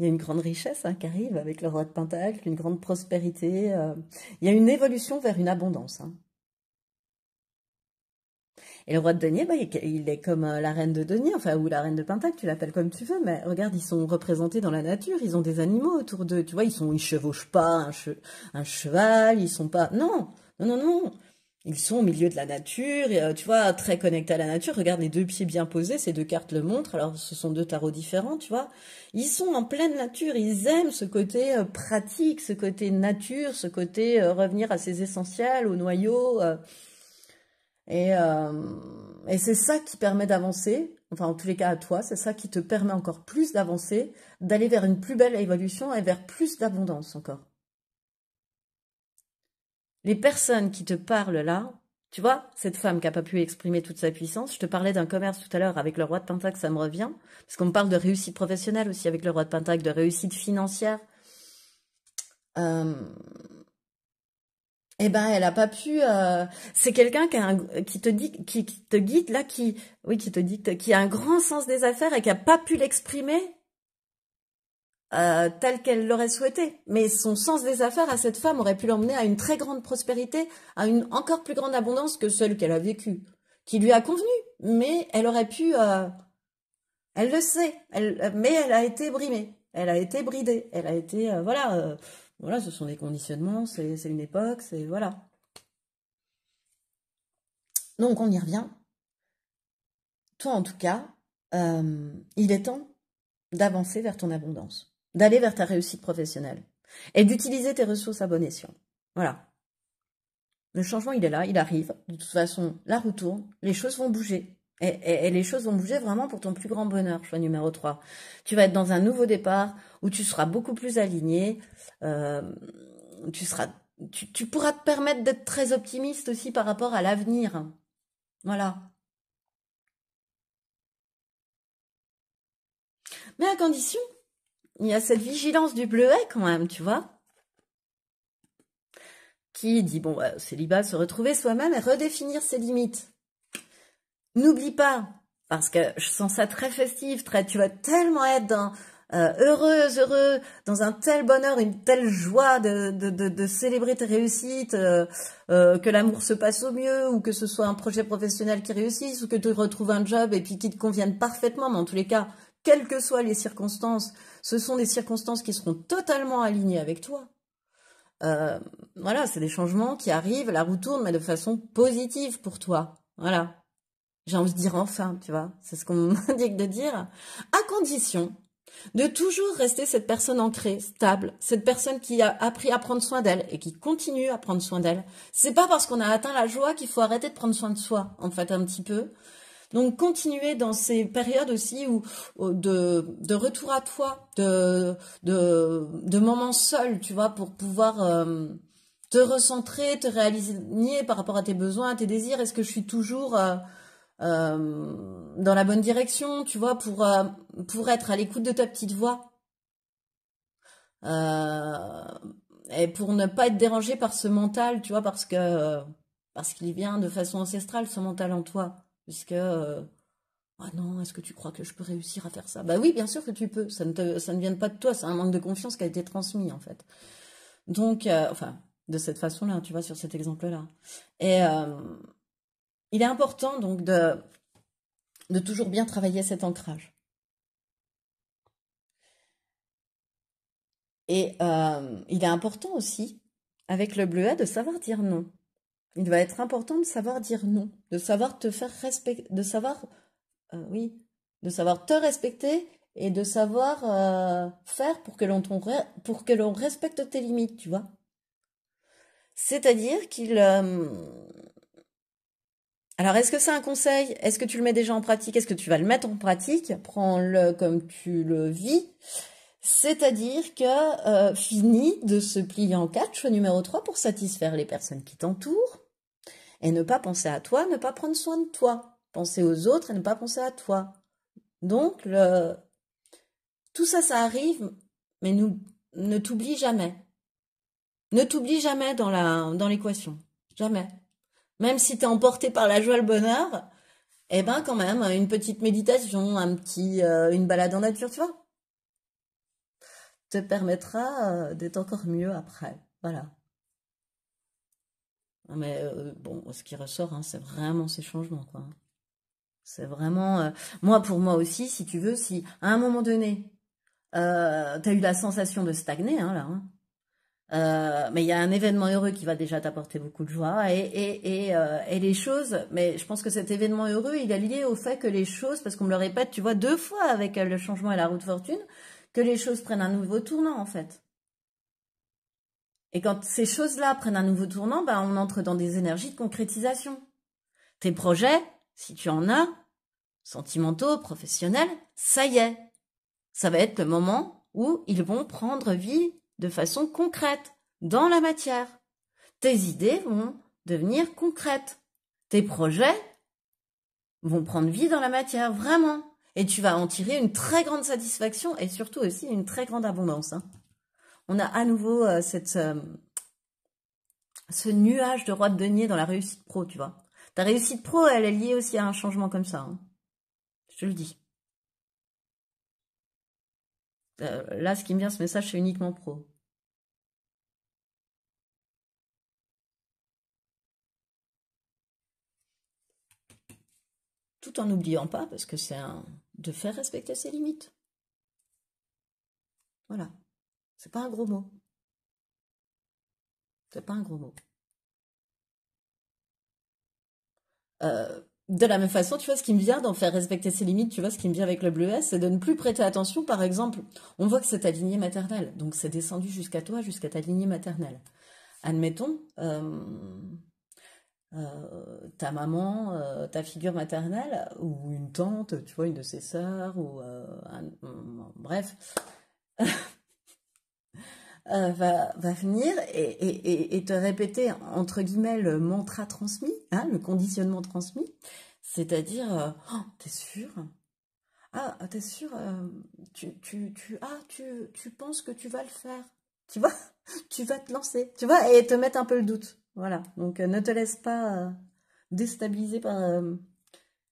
y a une grande richesse hein, qui arrive avec le roi de Pentacle, une grande prospérité. Euh, il y a une évolution vers une abondance. Hein. Et le roi de denier, bah, il est comme euh, la reine de denier, enfin, ou la reine de pentacle, tu l'appelles comme tu veux, mais regarde, ils sont représentés dans la nature, ils ont des animaux autour d'eux, tu vois, ils sont, ils chevauchent pas un, cheval, ils sont pas, non, non, non, non, ils sont au milieu de la nature, euh, tu vois, très connectés à la nature. Regarde les deux pieds bien posés, ces deux cartes le montrent. Alors, ce sont deux tarots différents, tu vois. Ils sont en pleine nature, ils aiment ce côté euh, pratique, ce côté nature, ce côté revenir à ses essentiels, au noyau. Euh, et, c'est ça qui permet d'avancer, enfin en tous les cas à toi, c'est ça qui te permet encore plus d'avancer, d'aller vers une plus belle évolution et vers plus d'abondance encore. Les personnes qui te parlent là, tu vois, cette femme qui n'a pas pu exprimer toute sa puissance, je te parlais d'un commerce tout à l'heure avec le roi de Pentacle, ça me revient, parce qu'on me parle de réussite professionnelle aussi avec le roi de Pentacle, de réussite financière. Euh, eh ben elle a pas pu euh, c'est quelqu'un qui, qui te dit qui, te guide là qui oui qui te dit, qui a un grand sens des affaires et qui a pas pu l'exprimer euh, tel qu'elle l'aurait souhaité mais son sens des affaires à cette femme aurait pu l'emmener à une très grande prospérité à une encore plus grande abondance que celle qu'elle a vécue qui lui a convenu mais elle aurait pu euh, elle le sait mais elle a été brimée elle a été bridée elle a été voilà voilà, ce sont des conditionnements, c'est une époque, c'est... Voilà. Donc, on y revient. Toi, en tout cas, euh, il est temps d'avancer vers ton abondance, d'aller vers ta réussite professionnelle et d'utiliser tes ressources à bon escient. Voilà. Le changement, il est là, il arrive. De toute façon, la roue tourne, les choses vont bouger. Et, les choses ont bougé vraiment pour ton plus grand bonheur, choix numéro 3. Tu vas être dans un nouveau départ où tu seras beaucoup plus aligné, euh, tu, seras, tu, tu pourras te permettre d'être très optimiste aussi par rapport à l'avenir. Voilà. Mais à condition, il y a cette vigilance du bleuet quand même, tu vois qui dit, bon, bah, célibat, se retrouver soi-même et redéfinir ses limites. N'oublie pas, parce que je sens ça très festif, très, tu vas tellement être dans, euh, heureuse, heureux, dans un tel bonheur, une telle joie de, de, célébrer tes réussites, euh, euh, que l'amour se passe au mieux, ou que ce soit un projet professionnel qui réussisse, ou que tu retrouves un job et puis qui te convienne parfaitement, mais en tous les cas, quelles que soient les circonstances, ce sont des circonstances qui seront totalement alignées avec toi. voilà, c'est des changements qui arrivent, la roue tourne, mais de façon positive pour toi. Voilà. J'ai envie de dire enfin, tu vois, c'est ce qu'on m'indique de dire, à condition de toujours rester cette personne ancrée, stable, cette personne qui a appris à prendre soin d'elle et qui continue à prendre soin d'elle. C'est pas parce qu'on a atteint la joie qu'il faut arrêter de prendre soin de soi, en fait, un petit peu. Donc continuer dans ces périodes aussi où, euh, de, de, retour à toi, de, de, de moments seuls, tu vois, pour pouvoir euh, te recentrer, te réaliser par rapport à tes besoins, à tes désirs. Est-ce que je suis toujours euh, euh, dans la bonne direction, tu vois, pour, euh, pour être à l'écoute de ta petite voix. Euh, et pour ne pas être dérangé par ce mental, tu vois, parce que parce qu'il vient de façon ancestrale, ce mental en toi. Puisque, ah non, est-ce que tu crois que je peux réussir à faire ça Bah oui, bien sûr que tu peux, ça ne, ça ne vient pas de toi, c'est un manque de confiance qui a été transmis, en fait. Donc, enfin, de cette façon-là, tu vois, sur cet exemple-là. Et, il est important donc de, de toujours bien travailler cet ancrage. Et euh, il est important aussi, avec le bleuet, de savoir dire non. Il va être important de savoir dire non, de savoir te faire respecter, de savoir, euh, oui, de savoir te respecter et de savoir euh, faire pour que l'on pour que l'on respecte tes limites, tu vois. C'est-à-dire qu'il alors, est-ce que c'est un conseil Est-ce que tu le mets déjà en pratique Est-ce que tu vas le mettre en pratique Prends-le comme tu le vis. C'est-à-dire que euh, fini de se plier en quatre, choix numéro trois pour satisfaire les personnes qui t'entourent, et ne pas penser à toi, ne pas prendre soin de toi, penser aux autres et ne pas penser à toi. Donc, le... tout ça, ça arrive, mais nous, ne t'oublie jamais. Ne t'oublie jamais dans l'équation. Dans jamais. Même si tu es emporté par la joie, le bonheur, eh ben quand même, une petite méditation, un petit, euh, une balade en nature, tu vois, te permettra euh, d'être encore mieux après. Voilà. Mais euh, bon, ce qui ressort, hein, c'est vraiment ces changements, quoi. C'est vraiment... moi, pour moi aussi, si tu veux, si à un moment donné, tu as eu la sensation de stagner, hein, là, hein, euh, mais il y a un événement heureux qui va déjà t'apporter beaucoup de joie et, et, euh, et, les choses, mais je pense que cet événement heureux, il est lié au fait que les choses, parce qu'on me le répète, tu vois, deux fois avec euh, le changement et la route de fortune, que les choses prennent un nouveau tournant en fait. Et quand ces choses-là prennent un nouveau tournant, bah on entre dans des énergies de concrétisation. Tes projets, si tu en as, sentimentaux, professionnels, ça y est. Ça va être le moment où ils vont prendre vie de façon concrète, dans la matière. Tes idées vont devenir concrètes. Tes projets vont prendre vie dans la matière, vraiment. Et tu vas en tirer une très grande satisfaction et surtout aussi une très grande abondance. Hein. On a à nouveau euh, cette, euh, ce nuage de roi de denier dans la réussite pro, tu vois. Ta réussite pro, elle est liée aussi à un changement comme ça. Hein. Je te le dis. Euh, là, ce qui me vient, ce message, c'est uniquement pro. Tout en n'oubliant pas, parce que c'est un... de faire respecter ses limites. Voilà. C'est pas un gros mot. C'est pas un gros mot. Euh, de la même façon, tu vois, ce qui me vient d'en faire respecter ses limites, tu vois, ce qui me vient avec le bleu S, c'est de ne plus prêter attention. Par exemple, on voit que c'est ta lignée maternelle, donc c'est descendu jusqu'à toi, jusqu'à ta lignée maternelle. Admettons, euh, euh, ta maman, euh, ta figure maternelle, ou une tante, tu vois, une de ses sœurs, ou un, bref, euh, va, va, venir et, et, et, te répéter, entre guillemets, le mantra transmis, hein, le conditionnement transmis. C'est-à-dire, euh, oh, t'es sûr Ah, t'es sûr euh, tu, tu, tu, ah, tu, tu penses que tu vas le faire Tu vois Tu vas te lancer, tu vois Et te mettre un peu le doute. Voilà. Donc, ne te laisse pas déstabiliser par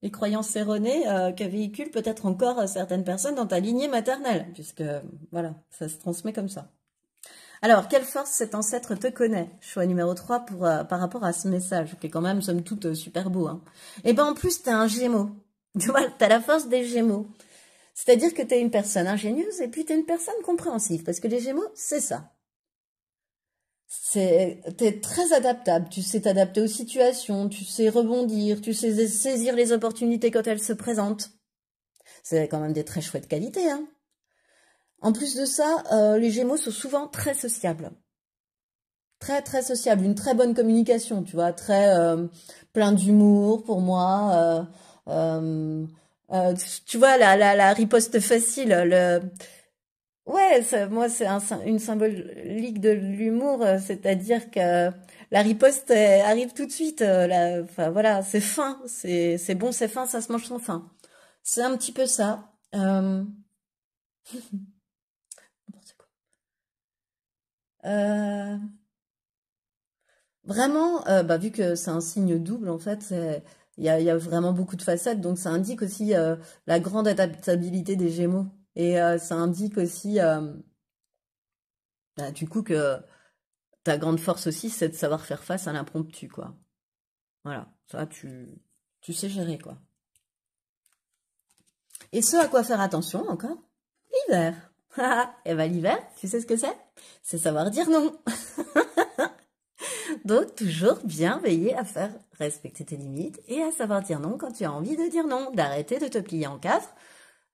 les croyances erronées euh, que peut-être encore certaines personnes dans ta lignée maternelle, puisque voilà, ça se transmet comme ça. Alors, quelle force cet ancêtre te connaît Choix numéro 3 pour, euh, par rapport à ce message, qui est quand même, somme toute, euh, super beau. Hein. Et eh ben en plus, tu as un gémeau. Tu vois, tu as la force des gémeaux. C'est-à-dire que tu es une personne ingénieuse et puis tu es une personne compréhensive, parce que les gémeaux, c'est ça. Tu es très adaptable, tu sais t'adapter aux situations, tu sais rebondir, tu sais saisir les opportunités quand elles se présentent. C'est quand même des très chouettes qualités, hein. En plus de ça, euh, les Gémeaux sont souvent très sociables. Très, très sociables. Une très bonne communication, tu vois. Très euh, plein d'humour pour moi. Euh, tu vois, la, la, riposte facile. Le... Ouais, moi, c'est un, une symbolique de l'humour. C'est-à-dire que la riposte arrive tout de suite. enfin, voilà, c'est fin. C'est bon, c'est fin, ça se mange sans fin. C'est un petit peu ça. Euh, vraiment, euh, bah, vu que c'est un signe double, en fait, il y a, vraiment beaucoup de facettes. Donc, ça indique aussi euh, la grande adaptabilité des Gémeaux. Et ça indique aussi, bah, du coup, que ta grande force aussi, c'est de savoir faire face à l'impromptu, quoi. Voilà, ça, tu, tu sais gérer, quoi. Et ce à quoi faire attention encore, l'hiver. Eh bien, l'hiver, tu sais ce que c'est C'est savoir dire non. Donc toujours bien veiller à faire respecter tes limites et à savoir dire non quand tu as envie de dire non, d'arrêter de te plier en quatre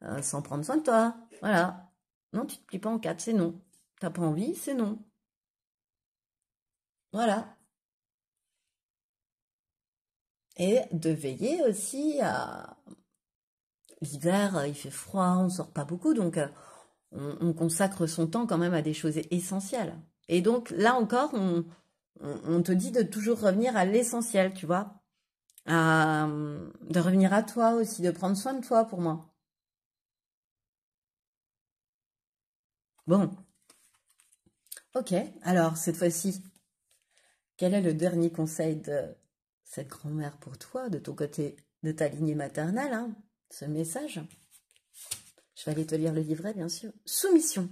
euh, sans prendre soin de toi. Voilà. Non, tu te plies pas en quatre, c'est non. T'as pas envie, c'est non. Voilà. Et de veiller aussi à l'hiver, il fait froid, on ne sort pas beaucoup, donc euh, on, consacre son temps quand même à des choses essentielles. Et donc là encore, on, te dit de toujours revenir à l'essentiel, tu vois, de revenir à toi aussi, de prendre soin de toi pour moi. Bon. Ok, alors cette fois-ci, quel est le dernier conseil de cette grand-mère pour toi, de ton côté, de ta lignée maternelle, hein, ce message je vais aller te lire le livret, bien sûr. Soumission.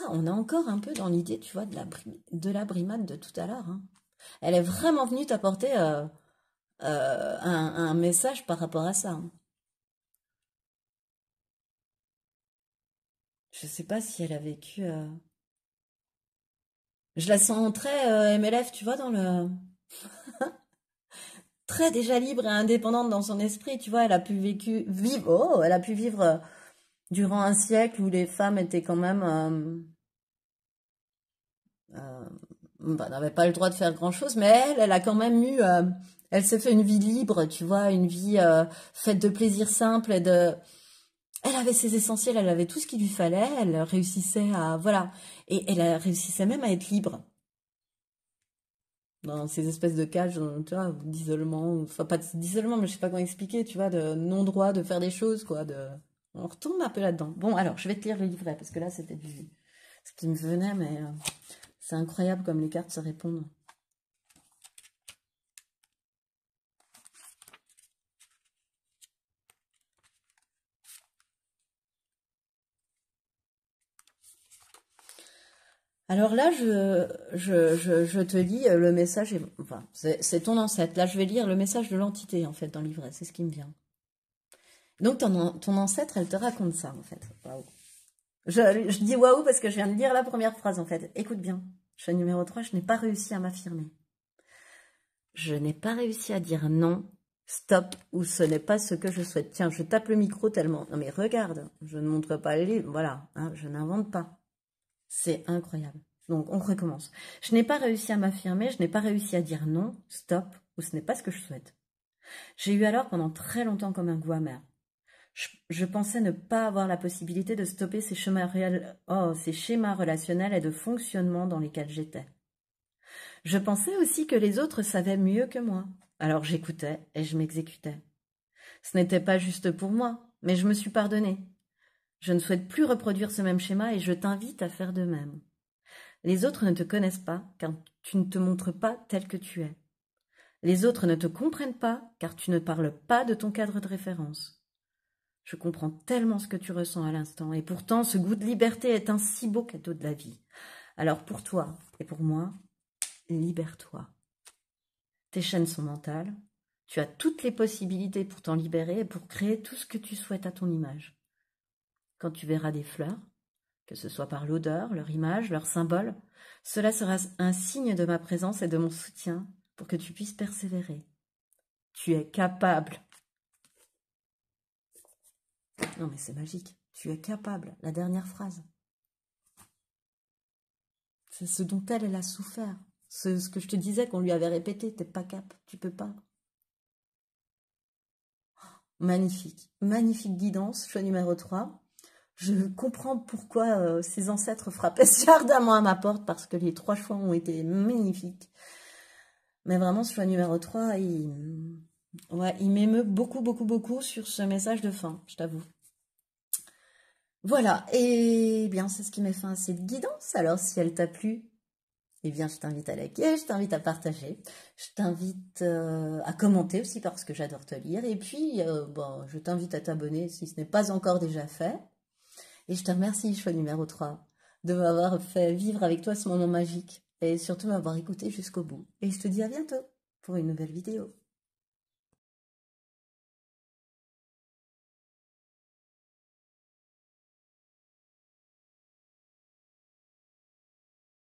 Ah, on a encore un peu dans l'idée, tu vois, de la, brimade de tout à l'heure. Hein. Elle est vraiment venue t'apporter euh, euh, un, message par rapport à ça. Hein. Je ne sais pas si elle a vécu... Euh, je la sens très MLF, tu vois, dans le très déjà libre et indépendante dans son esprit. Tu vois, elle a pu vécu, vivre, oh, elle a pu vivre euh, durant un siècle où les femmes étaient quand même, euh, euh, bah, n'avaient pas le droit de faire grand chose, mais elle, elle a quand même eu, elle s'est fait une vie libre, tu vois, une vie faite de plaisirs simples et de, elle avait ses essentiels, elle avait tout ce qu'il lui fallait, elle réussissait à, voilà, et elle réussissait même à être libre dans ces espèces de cages euh, tu vois d'isolement enfin pas d'isolement mais je sais pas comment expliquer tu vois de non droit de faire des choses quoi de on retourne un peu là-dedans bon alors je vais te lire le livret parce que là c'était du ce qui me venait mais euh, c'est incroyable comme les cartes se répondent Alors là, je, je, je, te lis euh, le message, enfin, c'est ton ancêtre. Là, je vais lire le message de l'entité, en fait, dans livret c'est ce qui me vient. Donc, ton, ancêtre, elle te raconte ça, en fait. Waouh. Je, dis waouh parce que je viens de lire la première phrase, en fait. Écoute bien, suis numéro 3, je n'ai pas réussi à m'affirmer. Je n'ai pas réussi à dire non, stop, ou ce n'est pas ce que je souhaite. Tiens, je tape le micro tellement. Non, mais regarde, je ne montre pas les livres, voilà, hein, je n'invente pas. C'est incroyable. Donc, on recommence. Je n'ai pas réussi à m'affirmer, je n'ai pas réussi à dire non, stop, ou ce n'est pas ce que je souhaite. J'ai eu alors pendant très longtemps comme un goût Je, pensais ne pas avoir la possibilité de stopper ces schémas, réels, oh, ces schémas relationnels et de fonctionnement dans lesquels j'étais. Je pensais aussi que les autres savaient mieux que moi. Alors j'écoutais et je m'exécutais. Ce n'était pas juste pour moi, mais je me suis pardonnée. Je ne souhaite plus reproduire ce même schéma et je t'invite à faire de même. Les autres ne te connaissent pas car tu ne te montres pas tel que tu es. Les autres ne te comprennent pas car tu ne parles pas de ton cadre de référence. Je comprends tellement ce que tu ressens à l'instant et pourtant ce goût de liberté est un si beau cadeau de la vie. Alors pour toi et pour moi, libère-toi. Tes chaînes sont mentales, tu as toutes les possibilités pour t'en libérer et pour créer tout ce que tu souhaites à ton image quand tu verras des fleurs, que ce soit par l'odeur, leur image, leur symbole, cela sera un signe de ma présence et de mon soutien pour que tu puisses persévérer. Tu es capable. Non mais c'est magique. Tu es capable. La dernière phrase. C'est ce dont elle, elle a souffert. ce que je te disais qu'on lui avait répété. T'es pas capable, Tu peux pas. Magnifique. Magnifique guidance. Choix numéro 3. Je comprends pourquoi ses euh, ancêtres frappaient si ardemment à ma porte, parce que les trois choix ont été magnifiques. Mais vraiment, ce choix numéro 3, il, m'émeut beaucoup, beaucoup, beaucoup sur ce message de fin, je t'avoue. Voilà, et bien c'est ce qui met fin à cette guidance. Alors si elle t'a plu, eh bien je t'invite à liker, je t'invite à partager, je t'invite euh, à commenter aussi parce que j'adore te lire. Et puis, euh, bon, je t'invite à t'abonner si ce n'est pas encore déjà fait. Et je te remercie, choix numéro 3, de m'avoir fait vivre avec toi ce moment magique et surtout m'avoir écouté jusqu'au bout. Et je te dis à bientôt pour une nouvelle vidéo.